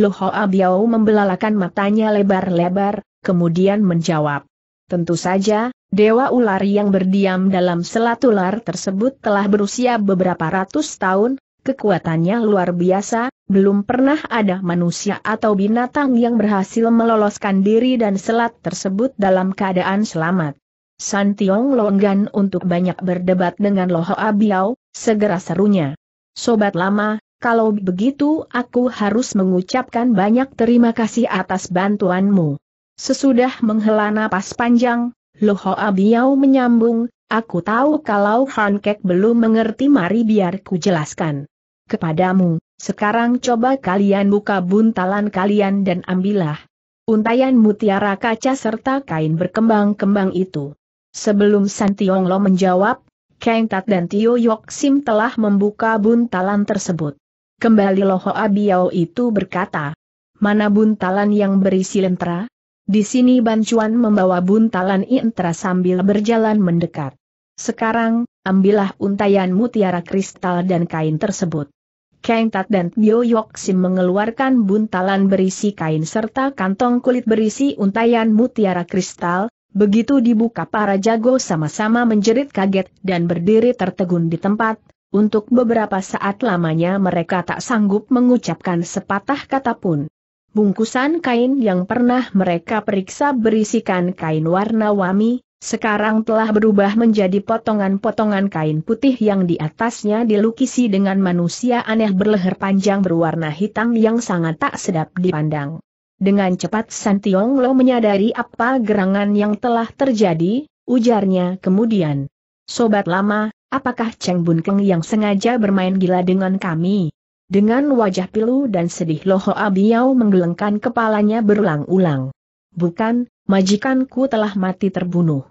Loho Abiao membelalakan matanya lebar-lebar, kemudian menjawab. Tentu saja, Dewa ular yang berdiam dalam selat ular tersebut telah berusia beberapa ratus tahun, Kekuatannya luar biasa, belum pernah ada manusia atau binatang yang berhasil meloloskan diri dan selat tersebut dalam keadaan selamat. San Tiong longgan untuk banyak berdebat dengan Loho Abiao, ah segera serunya. Sobat lama, kalau begitu aku harus mengucapkan banyak terima kasih atas bantuanmu. Sesudah menghela napas panjang, Loho Abiao ah menyambung, aku tahu kalau Hankek belum mengerti mari biar ku jelaskan kepadamu, sekarang coba kalian buka buntalan kalian dan ambillah untayan mutiara kaca serta kain berkembang-kembang itu. Sebelum San Tiong Lo menjawab, Kang Tat dan Tio Yok Sim telah membuka buntalan tersebut. Kembali Lo Ho Abiao itu berkata, mana buntalan yang berisi lentera? Di sini Chuan membawa buntalan intra sambil berjalan mendekat. Sekarang, ambillah untayan mutiara kristal dan kain tersebut. Kang Tat dan Yok Sim mengeluarkan buntalan berisi kain serta kantong kulit berisi untayan mutiara kristal, begitu dibuka para jago sama-sama menjerit kaget dan berdiri tertegun di tempat, untuk beberapa saat lamanya mereka tak sanggup mengucapkan sepatah kata pun. Bungkusan kain yang pernah mereka periksa berisikan kain warna wami, sekarang telah berubah menjadi potongan-potongan kain putih yang di atasnya dilukisi dengan manusia aneh berleher panjang berwarna hitam yang sangat tak sedap dipandang. Dengan cepat Santiong Lo menyadari apa gerangan yang telah terjadi, ujarnya kemudian. Sobat lama, apakah Cheng Bun Keng yang sengaja bermain gila dengan kami? Dengan wajah pilu dan sedih Lo Hoa Biao menggelengkan kepalanya berulang-ulang. Bukan, majikanku telah mati terbunuh.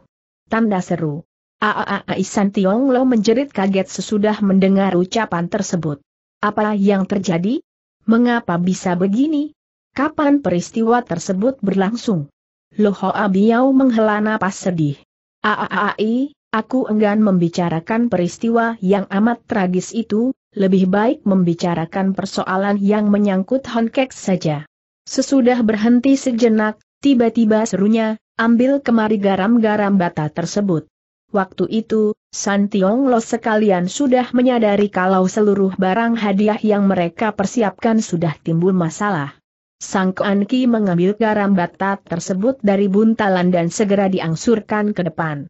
Tanda seru. Aaai Isan Tiong Lo menjerit kaget sesudah mendengar ucapan tersebut. Apa yang terjadi? Mengapa bisa begini? Kapan peristiwa tersebut berlangsung? Lo Ho Biao menghela napas sedih. Aaai, aku enggan membicarakan peristiwa yang amat tragis itu, lebih baik membicarakan persoalan yang menyangkut Kek saja. Sesudah berhenti sejenak, Tiba-tiba serunya, ambil kemari garam-garam bata tersebut. Waktu itu, San Tiong Lo sekalian sudah menyadari kalau seluruh barang hadiah yang mereka persiapkan sudah timbul masalah. Sang Kuan Ki mengambil garam bata tersebut dari buntalan dan segera diangsurkan ke depan.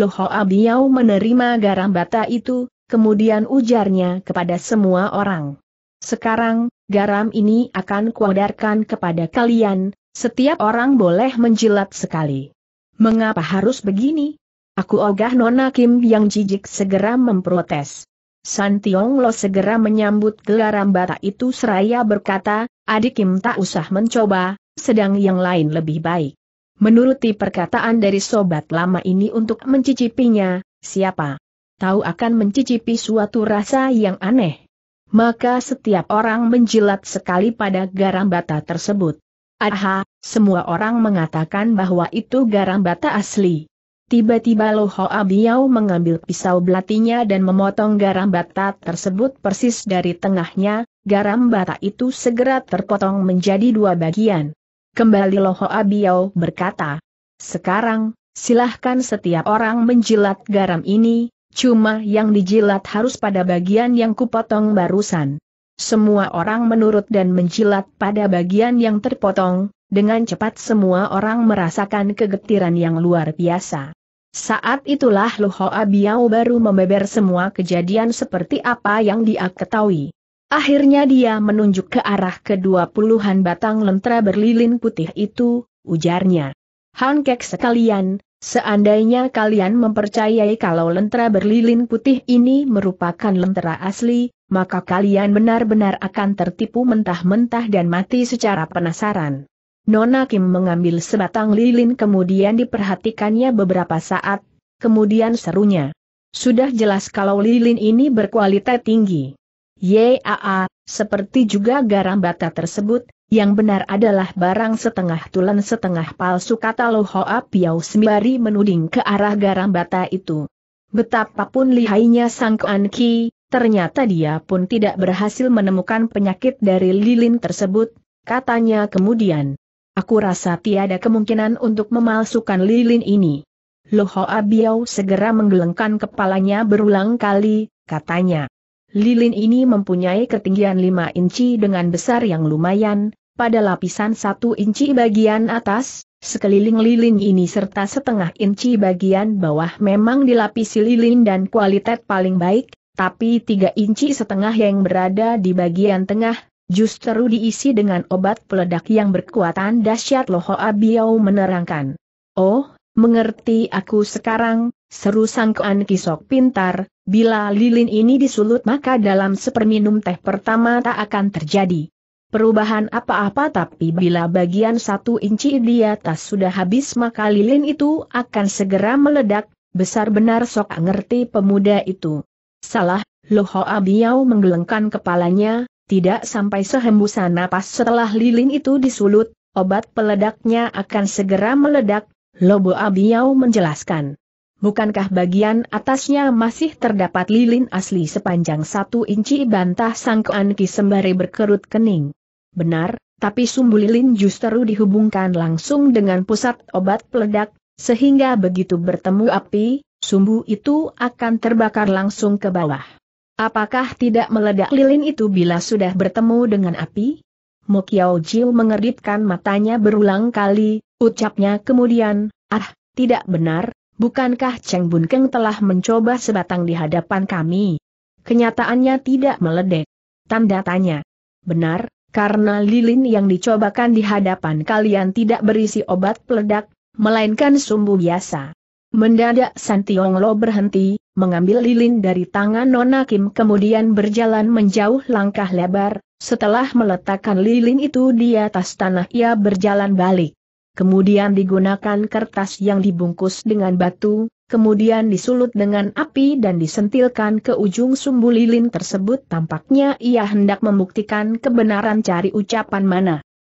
Ho Abiyau menerima garam bata itu, kemudian ujarnya kepada semua orang. Sekarang, garam ini akan kuadarkan kepada kalian, setiap orang boleh menjilat sekali. Mengapa harus begini? Aku ogah Nona Kim yang jijik segera memprotes. San Tiong Lo segera menyambut gelaran bata itu seraya berkata, adik Kim tak usah mencoba, sedang yang lain lebih baik. Menuruti perkataan dari sobat lama ini untuk mencicipinya, siapa? Tahu akan mencicipi suatu rasa yang aneh. Maka setiap orang menjilat sekali pada garam bata tersebut. Aha, semua orang mengatakan bahwa itu garam bata asli. Tiba-tiba Lo Hoa Biao mengambil pisau belatinya dan memotong garam bata tersebut persis dari tengahnya, garam bata itu segera terpotong menjadi dua bagian. Kembali Lo Hoa Biao berkata, Sekarang, silahkan setiap orang menjilat garam ini, cuma yang dijilat harus pada bagian yang kupotong barusan. Semua orang menurut dan menjilat pada bagian yang terpotong, dengan cepat semua orang merasakan kegetiran yang luar biasa. Saat itulah Luhoa Biao baru membeber semua kejadian seperti apa yang dia ketahui. Akhirnya dia menunjuk ke arah kedua puluhan batang lentera berlilin putih itu, ujarnya. Kek sekalian, seandainya kalian mempercayai kalau lentera berlilin putih ini merupakan lentera asli, maka kalian benar-benar akan tertipu mentah-mentah dan mati secara penasaran. Nona Kim mengambil sebatang lilin kemudian diperhatikannya beberapa saat, kemudian serunya. Sudah jelas kalau lilin ini berkualitas tinggi. YAA, seperti juga garam bata tersebut, yang benar adalah barang setengah tulen setengah palsu kata Lo Hoa Piau sembari menuding ke arah garam bata itu. Betapapun lihainya Sang Kuan Ki, Ternyata dia pun tidak berhasil menemukan penyakit dari lilin tersebut, katanya kemudian. Aku rasa tiada kemungkinan untuk memalsukan lilin ini. Loho Abiao segera menggelengkan kepalanya berulang kali, katanya. Lilin ini mempunyai ketinggian 5 inci dengan besar yang lumayan, pada lapisan 1 inci bagian atas, sekeliling lilin ini serta setengah inci bagian bawah memang dilapisi lilin dan kualitas paling baik, tapi tiga inci setengah yang berada di bagian tengah, justru diisi dengan obat peledak yang berkuatan dahsyat Loho Abiau menerangkan. Oh, mengerti aku sekarang, seru sangkuan kisok pintar, bila lilin ini disulut maka dalam seperminum teh pertama tak akan terjadi perubahan apa-apa tapi bila bagian satu inci di atas sudah habis maka lilin itu akan segera meledak, besar benar sok ngerti pemuda itu. Salah, Lohoa Abiyau menggelengkan kepalanya, tidak sampai sehembusan napas setelah lilin itu disulut, obat peledaknya akan segera meledak, Lobo Abiau menjelaskan. Bukankah bagian atasnya masih terdapat lilin asli sepanjang satu inci bantah sang Ki sembari berkerut kening? Benar, tapi sumbu lilin justru dihubungkan langsung dengan pusat obat peledak, sehingga begitu bertemu api, sumbu itu akan terbakar langsung ke bawah. Apakah tidak meledak lilin itu bila sudah bertemu dengan api? Mokiao Jiu mengeritkan matanya berulang kali, ucapnya kemudian, ah, tidak benar, bukankah Cheng Bun Keng telah mencoba sebatang di hadapan kami? Kenyataannya tidak meledak. Tanda tanya. Benar, karena lilin yang dicobakan di hadapan kalian tidak berisi obat peledak, melainkan sumbu biasa. Mendadak San Tiong Lo berhenti, mengambil lilin dari tangan Nona Kim kemudian berjalan menjauh langkah lebar, setelah meletakkan lilin itu di atas tanah ia berjalan balik. Kemudian digunakan kertas yang dibungkus dengan batu, kemudian disulut dengan api dan disentilkan ke ujung sumbu lilin tersebut tampaknya ia hendak membuktikan kebenaran cari ucapan mana.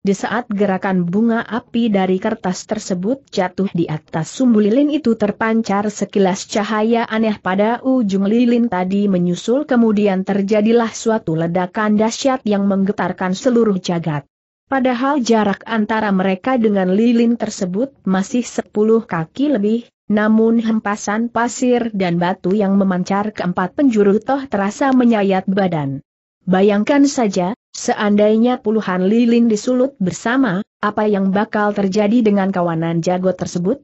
Di saat gerakan bunga api dari kertas tersebut jatuh di atas sumbu lilin itu terpancar sekilas cahaya aneh pada ujung lilin tadi menyusul kemudian terjadilah suatu ledakan dahsyat yang menggetarkan seluruh jagat. Padahal jarak antara mereka dengan lilin tersebut masih 10 kaki lebih, namun hempasan pasir dan batu yang memancar keempat penjuru toh terasa menyayat badan. Bayangkan saja, Seandainya puluhan lilin disulut bersama, apa yang bakal terjadi dengan kawanan jago tersebut?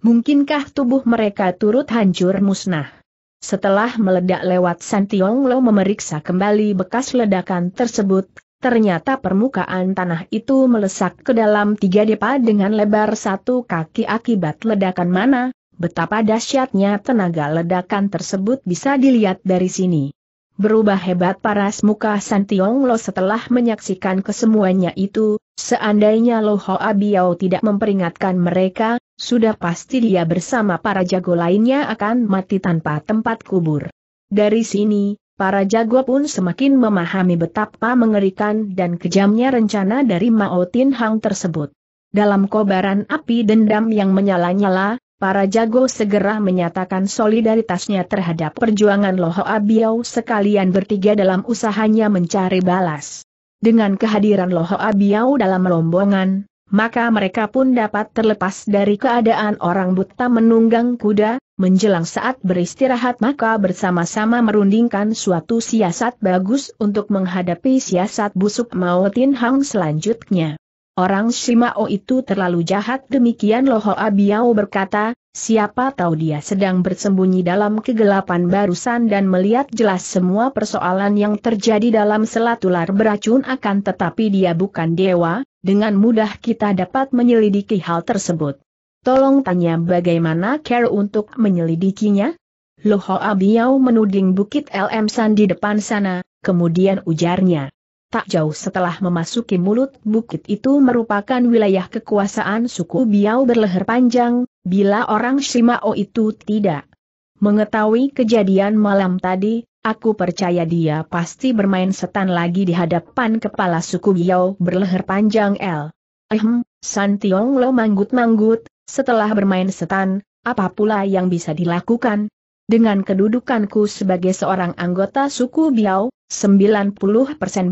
Mungkinkah tubuh mereka turut hancur musnah? Setelah meledak lewat Santiong Lo memeriksa kembali bekas ledakan tersebut, ternyata permukaan tanah itu melesak ke dalam tiga depa dengan lebar satu kaki akibat ledakan mana, betapa dahsyatnya tenaga ledakan tersebut bisa dilihat dari sini. Berubah hebat paras muka San Tiong Lo setelah menyaksikan kesemuanya itu, seandainya Lo Ho Abiao tidak memperingatkan mereka, sudah pasti dia bersama para jago lainnya akan mati tanpa tempat kubur. Dari sini, para jago pun semakin memahami betapa mengerikan dan kejamnya rencana dari Mao Tin Hang tersebut. Dalam kobaran api dendam yang menyala-nyala, para jago segera menyatakan solidaritasnya terhadap perjuangan Loho Abiau sekalian bertiga dalam usahanya mencari balas. Dengan kehadiran Loho Abiau dalam rombongan, maka mereka pun dapat terlepas dari keadaan orang buta menunggang kuda, menjelang saat beristirahat maka bersama-sama merundingkan suatu siasat bagus untuk menghadapi siasat busuk Mautin Hang selanjutnya. Orang Shimao itu terlalu jahat demikian Loho Abiao berkata, siapa tahu dia sedang bersembunyi dalam kegelapan barusan dan melihat jelas semua persoalan yang terjadi dalam selatular beracun akan tetapi dia bukan dewa, dengan mudah kita dapat menyelidiki hal tersebut. Tolong tanya bagaimana care untuk menyelidikinya? Loho Abiao menuding bukit LM San di depan sana, kemudian ujarnya. Tak jauh setelah memasuki mulut bukit itu merupakan wilayah kekuasaan suku Biao berleher panjang, bila orang Shimao itu tidak mengetahui kejadian malam tadi, aku percaya dia pasti bermain setan lagi di hadapan kepala suku Biao berleher panjang L. Ehm, San Tiong Lo manggut-manggut, setelah bermain setan, apa pula yang bisa dilakukan, dengan kedudukanku sebagai seorang anggota suku Biao, 90%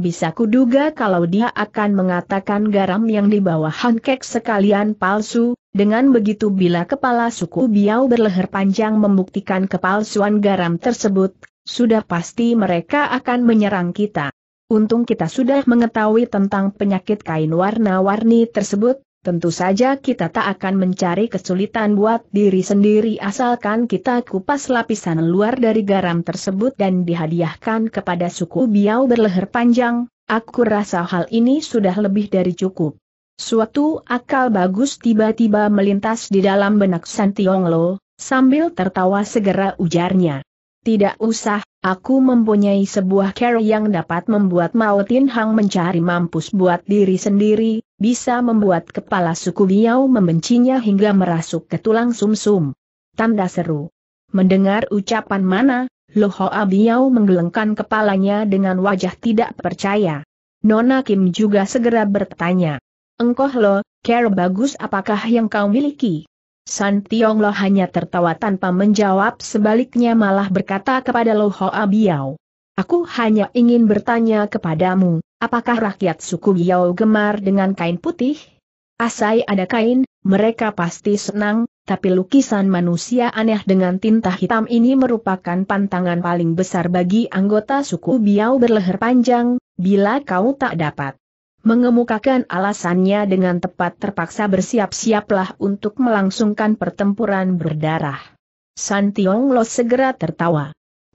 bisa kuduga kalau dia akan mengatakan garam yang dibawa bawah sekalian palsu, dengan begitu bila kepala suku Biao berleher panjang membuktikan kepalsuan garam tersebut, sudah pasti mereka akan menyerang kita. Untung kita sudah mengetahui tentang penyakit kain warna-warni tersebut, Tentu saja kita tak akan mencari kesulitan buat diri sendiri asalkan kita kupas lapisan luar dari garam tersebut dan dihadiahkan kepada suku biau berleher panjang, aku rasa hal ini sudah lebih dari cukup. Suatu akal bagus tiba-tiba melintas di dalam benak Santionglo, sambil tertawa segera ujarnya. Tidak usah, aku mempunyai sebuah care yang dapat membuat Mao Tin Hang mencari mampus buat diri sendiri, bisa membuat kepala suku Liao membencinya hingga merasuk ke tulang sumsum. -sum. Tanda seru. Mendengar ucapan mana, Lohoa Biao menggelengkan kepalanya dengan wajah tidak percaya. Nona Kim juga segera bertanya. Engkoh lo, care bagus apakah yang kau miliki? San Tiong Lo hanya tertawa tanpa menjawab sebaliknya malah berkata kepada Lohoa Biao. Aku hanya ingin bertanya kepadamu, apakah rakyat suku Yao gemar dengan kain putih? Asai ada kain, mereka pasti senang, tapi lukisan manusia aneh dengan tinta hitam ini merupakan pantangan paling besar bagi anggota suku Biau berleher panjang, bila kau tak dapat mengemukakan alasannya dengan tepat terpaksa bersiap-siaplah untuk melangsungkan pertempuran berdarah. San Tiong Lo segera tertawa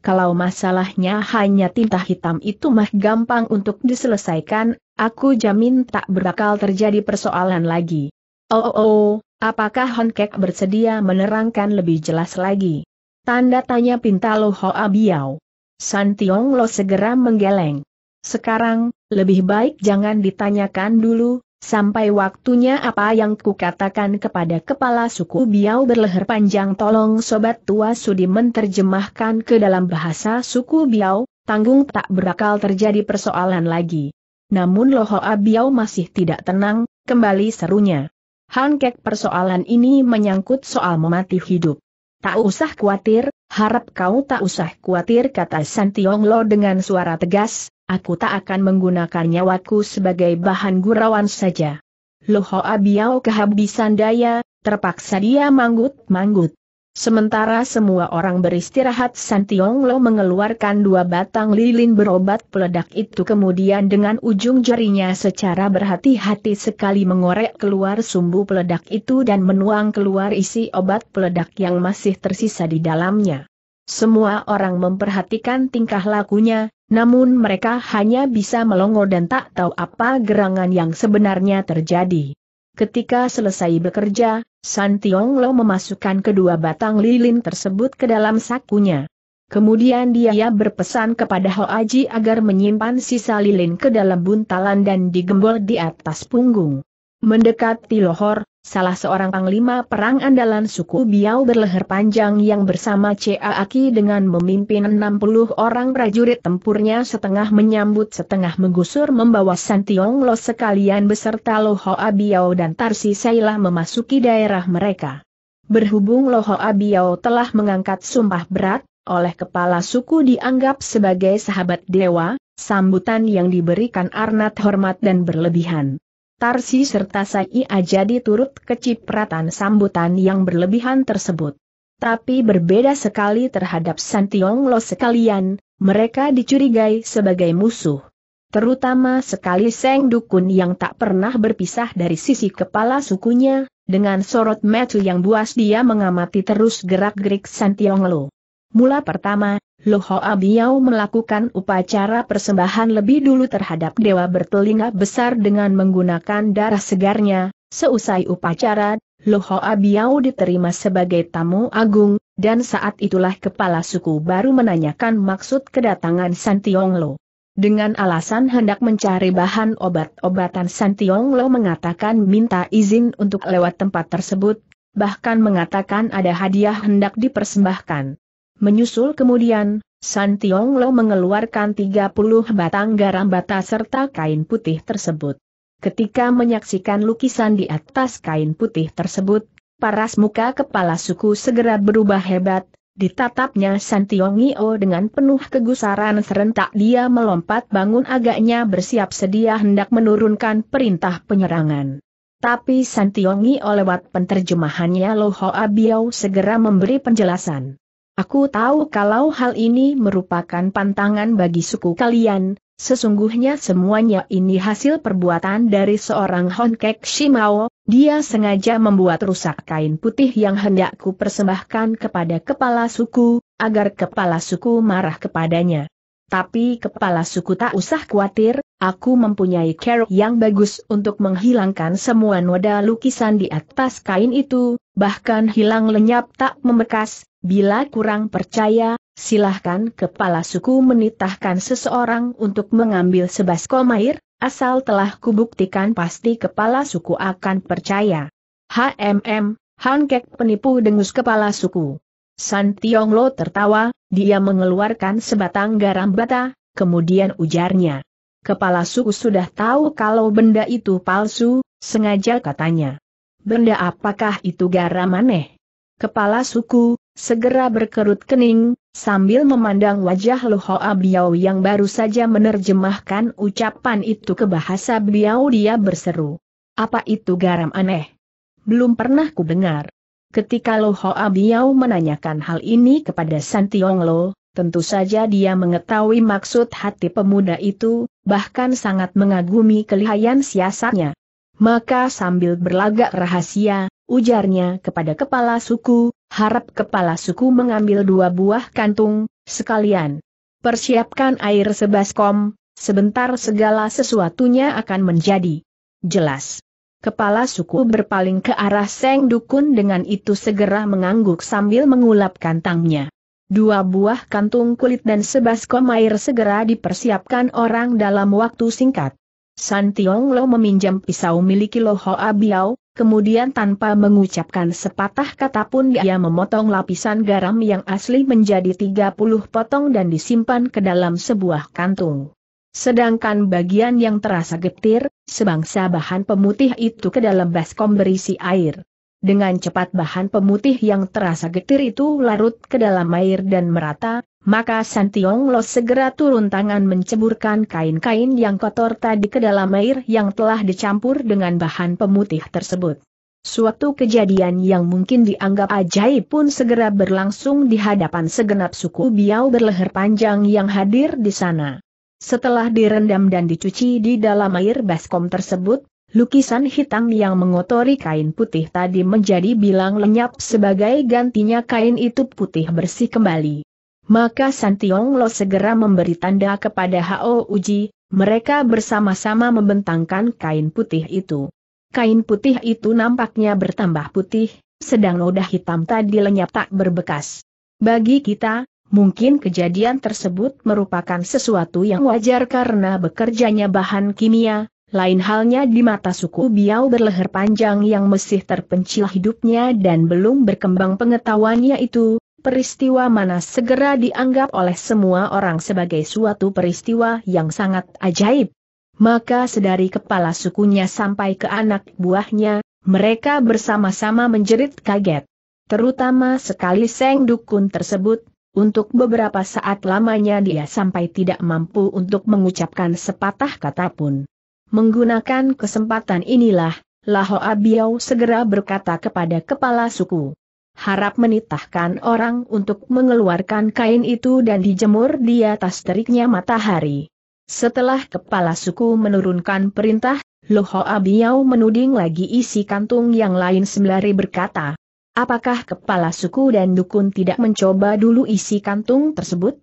kalau masalahnya hanya tinta hitam itu mah gampang untuk diselesaikan, aku jamin tak berakal terjadi persoalan lagi. Oh, oh, oh apakah Honkek bersedia menerangkan lebih jelas lagi? Tanda tanya Pintalo Hoa Biao. San Tiong Lo segera menggeleng. Sekarang, lebih baik jangan ditanyakan dulu, Sampai waktunya apa yang kukatakan kepada kepala suku Biau berleher panjang tolong sobat tua sudi menerjemahkan ke dalam bahasa suku Biau, tanggung tak berakal terjadi persoalan lagi. Namun Lohoa Biau masih tidak tenang, kembali serunya. Hankek persoalan ini menyangkut soal memati hidup. Tak usah khawatir, harap kau tak usah khawatir kata Santiong Lo dengan suara tegas, aku tak akan menggunakan nyawaku sebagai bahan gurauan saja. Lohoa Biao kehabisan daya, terpaksa dia manggut-manggut. Sementara semua orang beristirahat San Tiong Lo mengeluarkan dua batang lilin berobat peledak itu kemudian dengan ujung jarinya secara berhati-hati sekali mengorek keluar sumbu peledak itu dan menuang keluar isi obat peledak yang masih tersisa di dalamnya. Semua orang memperhatikan tingkah lakunya, namun mereka hanya bisa melongo dan tak tahu apa gerangan yang sebenarnya terjadi. Ketika selesai bekerja, San Tiong Lo memasukkan kedua batang lilin tersebut ke dalam sakunya. Kemudian dia berpesan kepada Ho Aji agar menyimpan sisa lilin ke dalam buntalan dan digembol di atas punggung. Mendekati lohor, salah seorang panglima perang andalan suku Biau berleher panjang yang bersama Cha Aki dengan memimpin 60 orang prajurit tempurnya setengah menyambut setengah menggusur membawa Santiong Lo sekalian beserta Lohoa Biao dan Tarsi Sailah memasuki daerah mereka. Berhubung Lohoa Biao telah mengangkat sumpah berat, oleh kepala suku dianggap sebagai sahabat dewa, sambutan yang diberikan Arnat hormat dan berlebihan. Tarsi serta Sai jadi turut kecipratan sambutan yang berlebihan tersebut. Tapi berbeda sekali terhadap Santiong Lo sekalian, mereka dicurigai sebagai musuh. Terutama sekali Seng Dukun yang tak pernah berpisah dari sisi kepala sukunya, dengan sorot metu yang buas dia mengamati terus gerak-gerik Santiong Lo. Mula pertama, Loho Abiau melakukan upacara persembahan lebih dulu terhadap dewa bertelinga besar dengan menggunakan darah segarnya, seusai upacara, Loho Abiau diterima sebagai tamu agung, dan saat itulah kepala suku baru menanyakan maksud kedatangan Santiong Lo. Dengan alasan hendak mencari bahan obat-obatan Santiong Lo mengatakan minta izin untuk lewat tempat tersebut, bahkan mengatakan ada hadiah hendak dipersembahkan. Menyusul kemudian, San Tiong Lo mengeluarkan 30 batang garam bata serta kain putih tersebut. Ketika menyaksikan lukisan di atas kain putih tersebut, paras muka kepala suku segera berubah hebat, ditatapnya San Tiong Nio dengan penuh kegusaran serentak dia melompat bangun agaknya bersiap sedia hendak menurunkan perintah penyerangan. Tapi San Tiong Nio lewat penterjemahannya Lo Hoa Biao segera memberi penjelasan. Aku tahu kalau hal ini merupakan pantangan bagi suku kalian, sesungguhnya semuanya ini hasil perbuatan dari seorang Honkek Shimao, dia sengaja membuat rusak kain putih yang hendakku persembahkan kepada kepala suku, agar kepala suku marah kepadanya. Tapi kepala suku tak usah khawatir, aku mempunyai cara yang bagus untuk menghilangkan semua noda lukisan di atas kain itu, bahkan hilang lenyap tak membekas, bila kurang percaya, silahkan kepala suku menitahkan seseorang untuk mengambil sebaskom air, asal telah kubuktikan pasti kepala suku akan percaya. HMM, Hankek penipu dengus kepala suku. San Tiong Lo tertawa, dia mengeluarkan sebatang garam bata, kemudian ujarnya. Kepala suku sudah tahu kalau benda itu palsu, sengaja katanya. Benda apakah itu garam aneh? Kepala suku, segera berkerut kening, sambil memandang wajah Luhoa Biao yang baru saja menerjemahkan ucapan itu ke bahasa beliau dia berseru. Apa itu garam aneh? Belum pernah ku dengar. Ketika Lo Hoa Biao menanyakan hal ini kepada San Tiong Lo, tentu saja dia mengetahui maksud hati pemuda itu, bahkan sangat mengagumi kelihayan siasatnya. Maka sambil berlagak rahasia, ujarnya kepada kepala suku, harap kepala suku mengambil dua buah kantung, sekalian. Persiapkan air sebaskom, sebentar segala sesuatunya akan menjadi jelas. Kepala suku berpaling ke arah Seng Dukun dengan itu segera mengangguk sambil mengulap tangnya. Dua buah kantung kulit dan sebaskom air segera dipersiapkan orang dalam waktu singkat. San Tiong Lo meminjam pisau miliki Lo Hoa Biao, kemudian tanpa mengucapkan sepatah kata pun dia memotong lapisan garam yang asli menjadi 30 potong dan disimpan ke dalam sebuah kantung. Sedangkan bagian yang terasa getir, sebangsa bahan pemutih itu ke dalam baskom berisi air. Dengan cepat bahan pemutih yang terasa getir itu larut ke dalam air dan merata, maka Santiong Lo segera turun tangan menceburkan kain-kain yang kotor tadi ke dalam air yang telah dicampur dengan bahan pemutih tersebut. Suatu kejadian yang mungkin dianggap ajaib pun segera berlangsung di hadapan segenap suku Biau berleher panjang yang hadir di sana. Setelah direndam dan dicuci di dalam air baskom tersebut, lukisan hitam yang mengotori kain putih tadi menjadi bilang lenyap sebagai gantinya kain itu putih bersih kembali. Maka Santiong Lo segera memberi tanda kepada Hao Uji, mereka bersama-sama membentangkan kain putih itu. Kain putih itu nampaknya bertambah putih, sedang noda hitam tadi lenyap tak berbekas. Bagi kita, Mungkin kejadian tersebut merupakan sesuatu yang wajar karena bekerjanya bahan kimia, lain halnya di mata suku Biau berleher panjang yang masih terpencil hidupnya dan belum berkembang pengetahuannya itu, peristiwa mana segera dianggap oleh semua orang sebagai suatu peristiwa yang sangat ajaib. Maka sedari kepala sukunya sampai ke anak buahnya, mereka bersama-sama menjerit kaget. Terutama sekali Seng Dukun tersebut, untuk beberapa saat lamanya dia sampai tidak mampu untuk mengucapkan sepatah kata pun. Menggunakan kesempatan inilah, Laho Abiau segera berkata kepada kepala suku. Harap menitahkan orang untuk mengeluarkan kain itu dan dijemur di atas teriknya matahari. Setelah kepala suku menurunkan perintah, Loho Abiau menuding lagi isi kantung yang lain sembari berkata, Apakah kepala suku dan dukun tidak mencoba dulu isi kantung tersebut?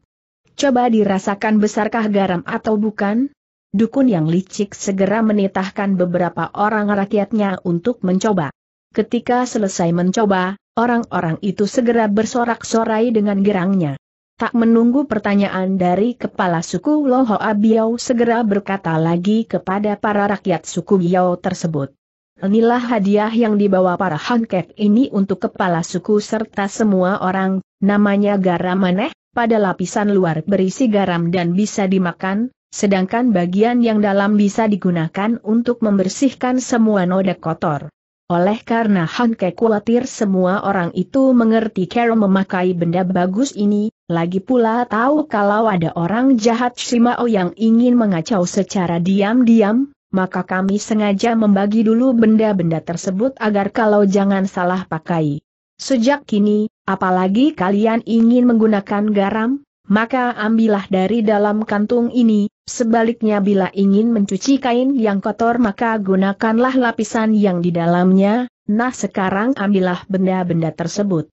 Coba dirasakan besarkah garam atau bukan? Dukun yang licik segera menitahkan beberapa orang rakyatnya untuk mencoba. Ketika selesai mencoba, orang-orang itu segera bersorak-sorai dengan gerangnya. Tak menunggu pertanyaan dari kepala suku Loho Abiao segera berkata lagi kepada para rakyat suku Biau tersebut. Inilah hadiah yang dibawa para hankek ini untuk kepala suku serta semua orang, namanya garam maneh, pada lapisan luar berisi garam dan bisa dimakan, sedangkan bagian yang dalam bisa digunakan untuk membersihkan semua noda kotor. Oleh karena Hankek khawatir semua orang itu mengerti Carol memakai benda bagus ini, lagi pula tahu kalau ada orang jahat Shimao yang ingin mengacau secara diam-diam, maka kami sengaja membagi dulu benda-benda tersebut agar kalau jangan salah pakai. Sejak kini, apalagi kalian ingin menggunakan garam, maka ambillah dari dalam kantung ini, sebaliknya bila ingin mencuci kain yang kotor maka gunakanlah lapisan yang di dalamnya, nah sekarang ambillah benda-benda tersebut.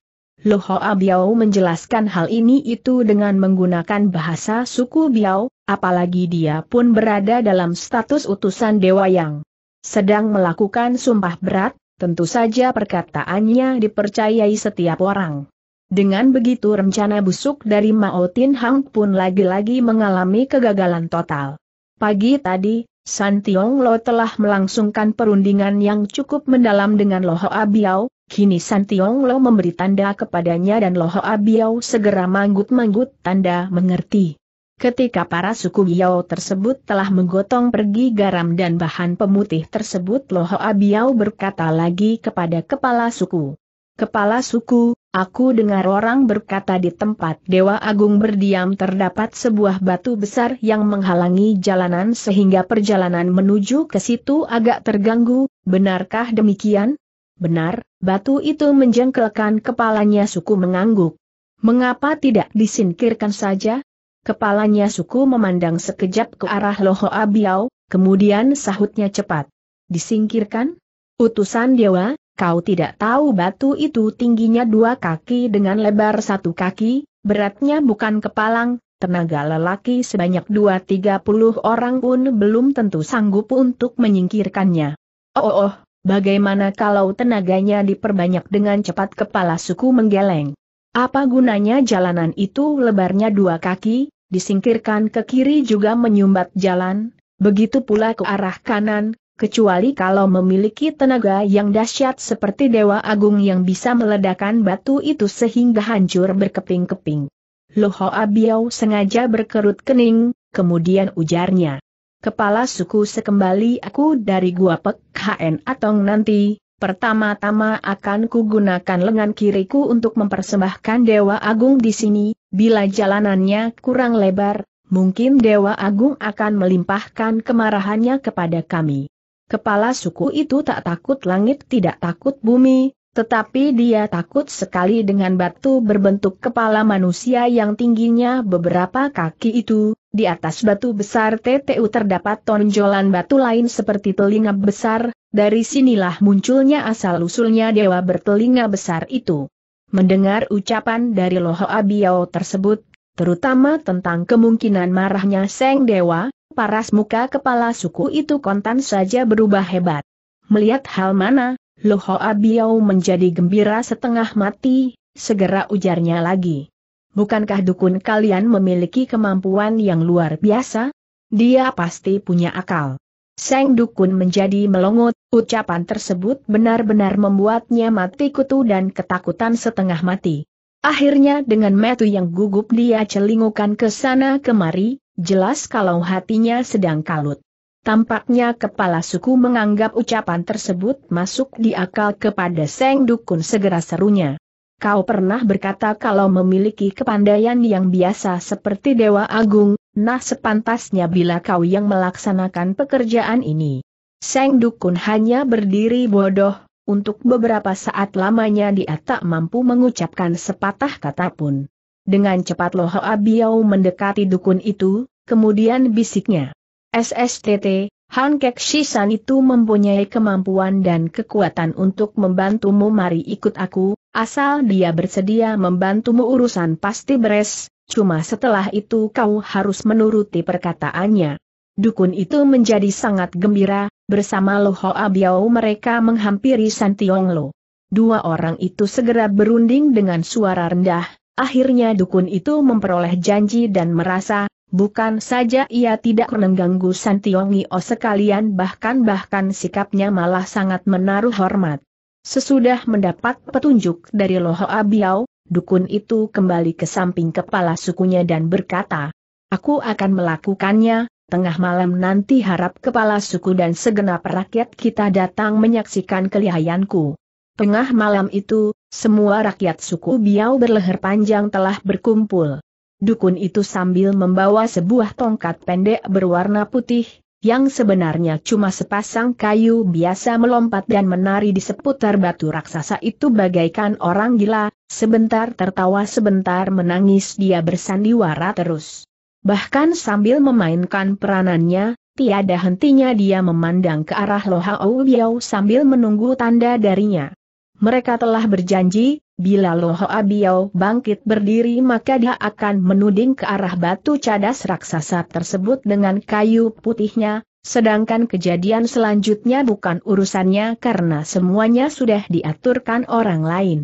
Ho Biao menjelaskan hal ini itu dengan menggunakan bahasa suku Biao, apalagi dia pun berada dalam status utusan Dewa Yang sedang melakukan sumpah berat, tentu saja perkataannya dipercayai setiap orang. Dengan begitu rencana busuk dari Mao Tin Hang pun lagi-lagi mengalami kegagalan total. Pagi tadi, San Tiong Lo telah melangsungkan perundingan yang cukup mendalam dengan Lo Ho Biao, Kini San Tiong Lo memberi tanda kepadanya dan Loho Abiao segera manggut-manggut tanda mengerti. Ketika para suku Biao tersebut telah menggotong pergi garam dan bahan pemutih tersebut Loho Abiao berkata lagi kepada kepala suku. Kepala suku, aku dengar orang berkata di tempat Dewa Agung berdiam terdapat sebuah batu besar yang menghalangi jalanan sehingga perjalanan menuju ke situ agak terganggu, benarkah demikian? Benar, batu itu menjengkelkan kepalanya suku mengangguk. Mengapa tidak disingkirkan saja? Kepalanya suku memandang sekejap ke arah Loho Abiau, kemudian sahutnya cepat. Disingkirkan? Utusan dewa, kau tidak tahu batu itu tingginya dua kaki dengan lebar satu kaki, beratnya bukan kepalang, tenaga lelaki sebanyak dua tiga puluh orang pun belum tentu sanggup untuk menyingkirkannya. Oh oh oh, Bagaimana kalau tenaganya diperbanyak dengan cepat kepala suku menggeleng? Apa gunanya jalanan itu lebarnya dua kaki, disingkirkan ke kiri juga menyumbat jalan, begitu pula ke arah kanan, kecuali kalau memiliki tenaga yang dahsyat seperti Dewa Agung yang bisa meledakkan batu itu sehingga hancur berkeping-keping. Loho Abiau sengaja berkerut kening, kemudian ujarnya. Kepala suku sekembali aku dari gua Pek HN Atong nanti, pertama-tama akan kugunakan lengan kiriku untuk mempersembahkan Dewa Agung di sini, bila jalanannya kurang lebar, mungkin Dewa Agung akan melimpahkan kemarahannya kepada kami. Kepala suku itu tak takut langit tidak takut bumi, tetapi dia takut sekali dengan batu berbentuk kepala manusia yang tingginya beberapa kaki itu, di atas batu besar TTU terdapat tonjolan batu lain seperti telinga besar, dari sinilah munculnya asal-usulnya dewa bertelinga besar itu. Mendengar ucapan dari Loho Abiao tersebut, terutama tentang kemungkinan marahnya Seng Dewa, paras muka kepala suku itu kontan saja berubah hebat. Melihat hal mana, Loho Abiao menjadi gembira setengah mati, segera ujarnya lagi bukankah dukun kalian memiliki kemampuan yang luar biasa? Dia pasti punya akal. Seng dukun menjadi melongot, ucapan tersebut benar-benar membuatnya mati kutu dan ketakutan setengah mati. Akhirnya dengan metu yang gugup dia celingukan ke sana kemari, jelas kalau hatinya sedang kalut. Tampaknya kepala suku menganggap ucapan tersebut masuk di akal kepada Seng Dukun segera serunya. Kau pernah berkata kalau memiliki kepandaian yang biasa seperti Dewa Agung, nah sepantasnya bila kau yang melaksanakan pekerjaan ini. Seng Dukun hanya berdiri bodoh, untuk beberapa saat lamanya dia tak mampu mengucapkan sepatah kata pun. Dengan cepat Loho Abiau mendekati dukun itu, kemudian bisiknya. SSTT, Han Kek Shisan itu mempunyai kemampuan dan kekuatan untuk membantumu mari ikut aku, asal dia bersedia membantumu urusan pasti beres, cuma setelah itu kau harus menuruti perkataannya. Dukun itu menjadi sangat gembira, bersama Lo Ho Biao mereka menghampiri San Tiong Lo. Dua orang itu segera berunding dengan suara rendah, akhirnya dukun itu memperoleh janji dan merasa Bukan saja ia tidak mengganggu Santiongio oh sekalian bahkan-bahkan sikapnya malah sangat menaruh hormat. Sesudah mendapat petunjuk dari Loho Abiao, dukun itu kembali ke samping kepala sukunya dan berkata, Aku akan melakukannya, tengah malam nanti harap kepala suku dan segenap rakyat kita datang menyaksikan kelihayanku. Tengah malam itu, semua rakyat suku Biao berleher panjang telah berkumpul dukun itu sambil membawa sebuah tongkat pendek berwarna putih, yang sebenarnya cuma sepasang kayu biasa melompat dan menari di seputar batu raksasa itu bagaikan orang gila, sebentar tertawa sebentar menangis dia bersandiwara terus. Bahkan sambil memainkan peranannya, tiada hentinya dia memandang ke arah Loha Ouyau sambil menunggu tanda darinya. Mereka telah berjanji, Bila Loho Abiao bangkit berdiri maka dia akan menuding ke arah batu cadas raksasa tersebut dengan kayu putihnya, sedangkan kejadian selanjutnya bukan urusannya karena semuanya sudah diaturkan orang lain.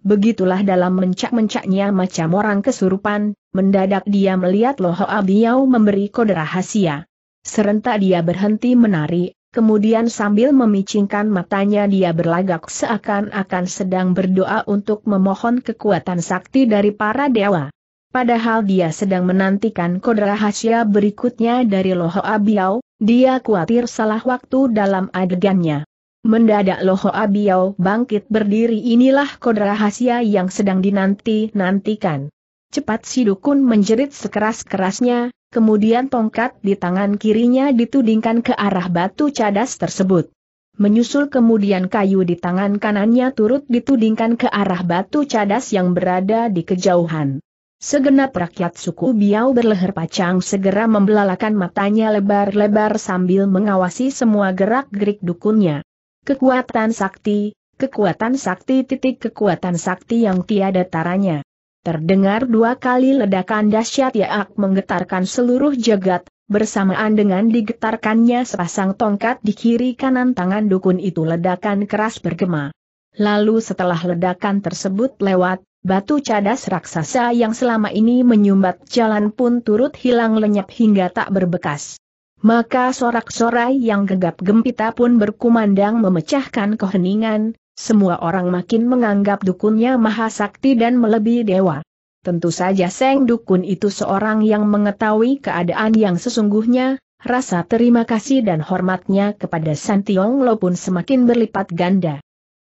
Begitulah dalam mencak-mencaknya macam orang kesurupan, mendadak dia melihat Loho Abiao memberi kode rahasia. Serentak dia berhenti menari, Kemudian sambil memicingkan matanya dia berlagak seakan-akan sedang berdoa untuk memohon kekuatan sakti dari para dewa. Padahal dia sedang menantikan kode rahasia berikutnya dari Loho Abiau, dia khawatir salah waktu dalam adegannya. Mendadak Loho Abiau bangkit berdiri inilah kode rahasia yang sedang dinanti-nantikan. Cepat si dukun menjerit sekeras-kerasnya, kemudian tongkat di tangan kirinya ditudingkan ke arah batu cadas tersebut. Menyusul kemudian kayu di tangan kanannya turut ditudingkan ke arah batu cadas yang berada di kejauhan. Segenap rakyat suku Biau berleher pacang segera membelalakan matanya lebar-lebar sambil mengawasi semua gerak-gerik dukunnya. Kekuatan sakti, kekuatan sakti titik kekuatan sakti yang tiada taranya. Terdengar dua kali ledakan dahsyat yang menggetarkan seluruh jagat, bersamaan dengan digetarkannya sepasang tongkat di kiri kanan tangan dukun itu ledakan keras bergema. Lalu setelah ledakan tersebut lewat, batu cadas raksasa yang selama ini menyumbat jalan pun turut hilang lenyap hingga tak berbekas. Maka sorak-sorai yang gegap gempita pun berkumandang memecahkan keheningan, semua orang makin menganggap dukunnya maha sakti dan melebihi dewa. Tentu saja Seng Dukun itu seorang yang mengetahui keadaan yang sesungguhnya, rasa terima kasih dan hormatnya kepada Santiong Lo pun semakin berlipat ganda.